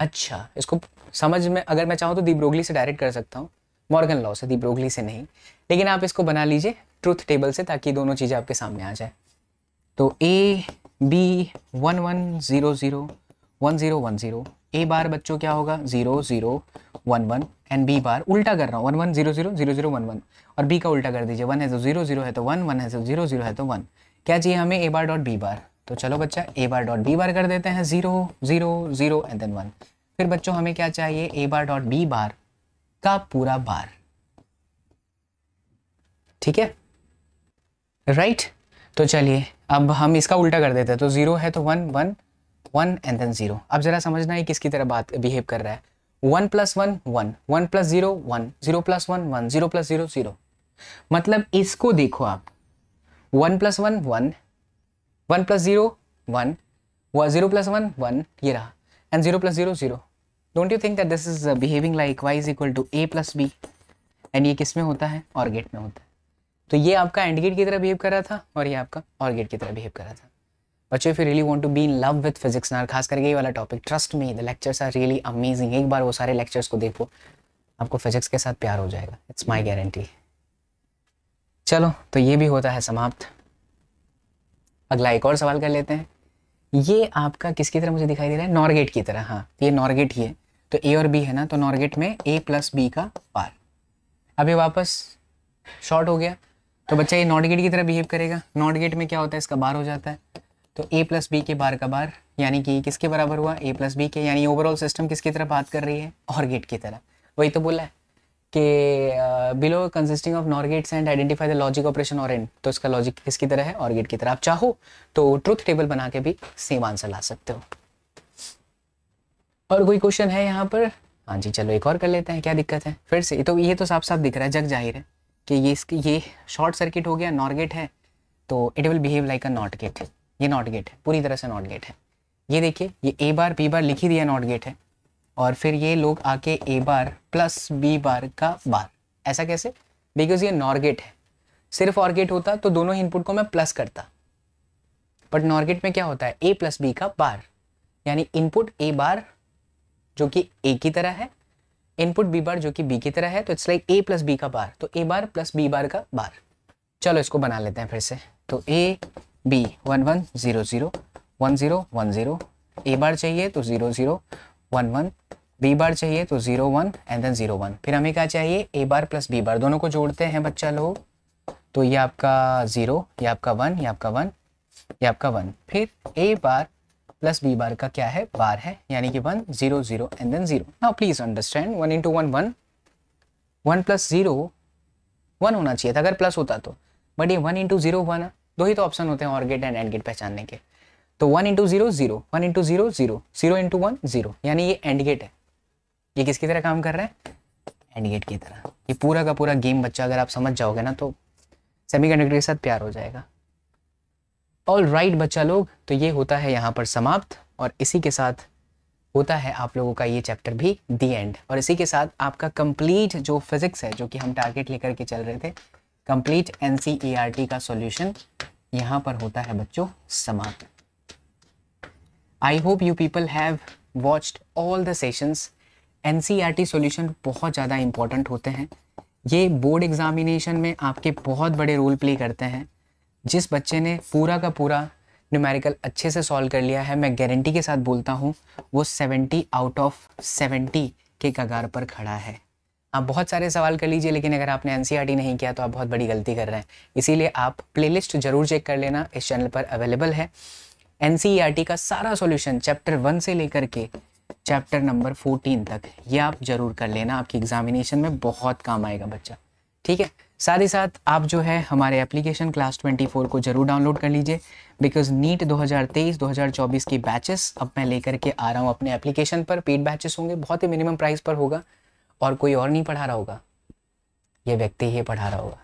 अच्छा इसको समझ में अगर मैं चाहूँ तो रोगली से डायरेक्ट कर सकता हूँ मॉर्गन लॉ से रोगली से नहीं लेकिन आप इसको बना लीजिए ट्रूथ टेबल से ताकि दोनों चीज़ें आपके सामने आ जाए तो A B one one zero zero one zero one zero A bar बच्चों क्या होगा zero zero one one and B bar उल्टा कर रहा हूँ one one zero zero zero zero one one और बी का उल्टा कर दीजिए वन है तो जीरो जीरो है तो वन वन है तो जीरो जीरो है तो वन क्या चाहिए हमें ए बार डॉट बी बार तो चलो बच्चा ए बार डॉट बी बार कर देते हैं zero zero zero and then one फिर बच्चों हमें क्या चाहिए ए बार डॉट बी बार का पूरा बार ठीक है राइट right? तो चलिए अब हम इसका उल्टा कर देते हैं तो जीरो है तो one one one and then zero अब जरा समझना है किसकी तरह बात बिहेव कर रहा है one plus one one one plus zero one zero plus one one zero plus zero zero मतलब इसको देखो आप one plus one one one plus zero one व जीरो प्लस वन वन ये रहा and zero plus zero zero don't you think that this is behaving like y is equal to A plus B and ये किस में होता है और gate में होता है तो ये आपका एंड गेट की तरह बिहेव कर रहा था और ये आपका और गेट की तरह बिहेव कर रहा था बच्चों फिर really want to be in love with physics ना खास करके ये वाला topic trust me the lectures are really amazing एक बार वो सारे लेक्चर्स को देखो आपको फिजिक्स के साथ प्यार हो जाएगा इट्स माई गारंटी चलो तो ये भी होता है समाप्त अगला एक और सवाल कर लेते हैं ये आपका किसकी तरह मुझे दिखाई दे रहा है नॉर्गेट की तरह हाँ ये नॉर्गेट ही है तो ए और बी है ना तो नॉर्गेट में ए प्लस बी का पार अभी वापस शॉर्ट हो गया तो बच्चा ये नॉर्डगेट की तरह बिहेव करेगा नॉर्गेट में क्या होता है इसका बार हो जाता है तो ए प्लस बी के बार का बार यानी कि किसके बराबर हुआ ए प्लस बी के यानी ओवरऑल सिस्टम किसकी तरफ बात कर रही है और गेट की तरफ वही तो बोला है कि below consisting of nor gates and identify the logic operation और एंड तो इसका लॉजिक किसकी तरह है और गेट की तरह आप चाहो तो ट्रूथ टेबल बना के भी सेम आंसर ला सकते हो और कोई क्वेश्चन है यहाँ पर हाँ जी चलो एक और कर लेते हैं क्या दिक्कत है फिर से तो ये तो साफ साफ दिख रहा है जग जाहिर है कि ये इसकी ये शॉर्ट सर्किट हो गया नॉर्गेट है तो it will behave like a NOT gate ये नॉट गेट है पूरी तरह से नॉट गेट है ये देखिए ये ए बार बी बार लिखी दिया नॉट गेट है और फिर ये लोग आके ए बार प्लस बी बार का बार ऐसा कैसे बिकॉज ये नॉर गेट है सिर्फ और गेट होता तो दोनों ही इनपुट को मैं प्लस करता बट नॉर गेट में क्या होता है ए प्लस बी का बार यानी इनपुट ए बार जो कि ए की तरह है इनपुट बी बार जो कि बी की तरह है तो it's like A plus B का बार तो ए बार प्लस बी बार का बार चलो इसको बना लेते हैं फिर से तो A B one one zero zero one zero one zero A bar चाहिए तो zero zero one one B bar चाहिए तो zero one and then zero one फिर हमें क्या चाहिए ए बार प्लस बी बार दोनों को जोड़ते हैं बच्चा लोग तो ये आपका ज़ीरो ये आपका वन ये आपका वन ये आपका वन फिर ए बार प्लस बी बार का क्या है बार है यानी कि one zero zero and then zero now please understand one into one one one plus zero one होना चाहिए था अगर प्लस होता तो बट ये वन इंटू ज़ीरो वन दो ही तो ऑप्शन होते हैं और गेट एंड एंड गेट पहचानने के तो one into zero zero one into zero zero zero into one zero यानी ये एंड गेट है ये किसकी तरह काम कर रहा है एंड गेट की तरह ये पूरा का पूरा गेम बच्चा अगर आप समझ जाओगे ना तो सेमी कंडक्टर के साथ प्यार हो जाएगा ऑल राइट right, बच्चा लोग तो ये होता है यहाँ पर समाप्त और इसी के साथ होता है आप लोगों का ये चैप्टर भी दी एंड और इसी के साथ आपका कंप्लीट जो फिजिक्स है जो कि हम टारगेट लेकर के चल रहे थे कंप्लीट एनसीईआरटी e का सॉल्यूशन यहाँ पर होता है बच्चों समाप्त I hope you people have watched all the sessions NCERT solution बहुत ज़्यादा इंपॉर्टेंट होते हैं ये बोर्ड एग्जामिनेशन में आपके बहुत बड़े रोल प्ले करते हैं जिस बच्चे ने पूरा का पूरा न्यूमेरिकल अच्छे से सॉल्व कर लिया है मैं गारंटी के साथ बोलता हूँ वो सेवेंटी आउट ऑफ सेवेंटी के कगार पर खड़ा है आप बहुत सारे सवाल कर लीजिए लेकिन अगर आपने एन e नहीं किया तो आप बहुत बड़ी गलती कर रहे हैं इसीलिए आप प्लेलिस्ट ज़रूर चेक कर लेना इस चैनल पर अवेलेबल है एन e का सारा सोल्यूशन चैप्टर वन से लेकर के चैप्टर नंबर फोर्टीन तक ये आप ज़रूर कर लेना आपकी एग्जामिनेशन में बहुत काम आएगा बच्चा ठीक है साथ ही साथ आप जो है हमारे एप्लीकेशन क्लास फोर को ज़रूर डाउनलोड कर लीजिए बिकॉज नीट 2023-2024 की बैचेस अब मैं लेकर के आ रहा हूँ अपने एप्लीकेशन पर पेड बैचेस होंगे बहुत ही मिनिमम प्राइस पर होगा और कोई और नहीं पढ़ा रहा होगा ये व्यक्ति ही पढ़ा रहा होगा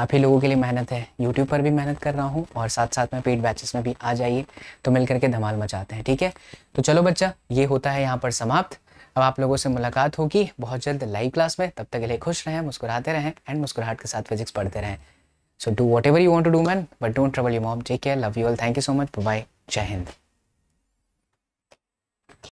आप ही लोगों के लिए मेहनत है यूट्यूब पर भी मेहनत कर रहा हूँ और साथ साथ में पेड बैचेस में भी आ जाइए तो मिल करके धमाल मचाते हैं ठीक है तो चलो बच्चा ये होता है यहाँ पर समाप्त अब आप लोगों से मुलाकात होगी बहुत जल्द लाइव क्लास में तब तक के लिए खुश रहें मुस्कुराते रहें एंड मुस्कुराहट के साथ फिजिक्स पढ़ते रहें so do whatever you want to do man but don't trouble you mom take care love you all thank you so much bye जय हिंद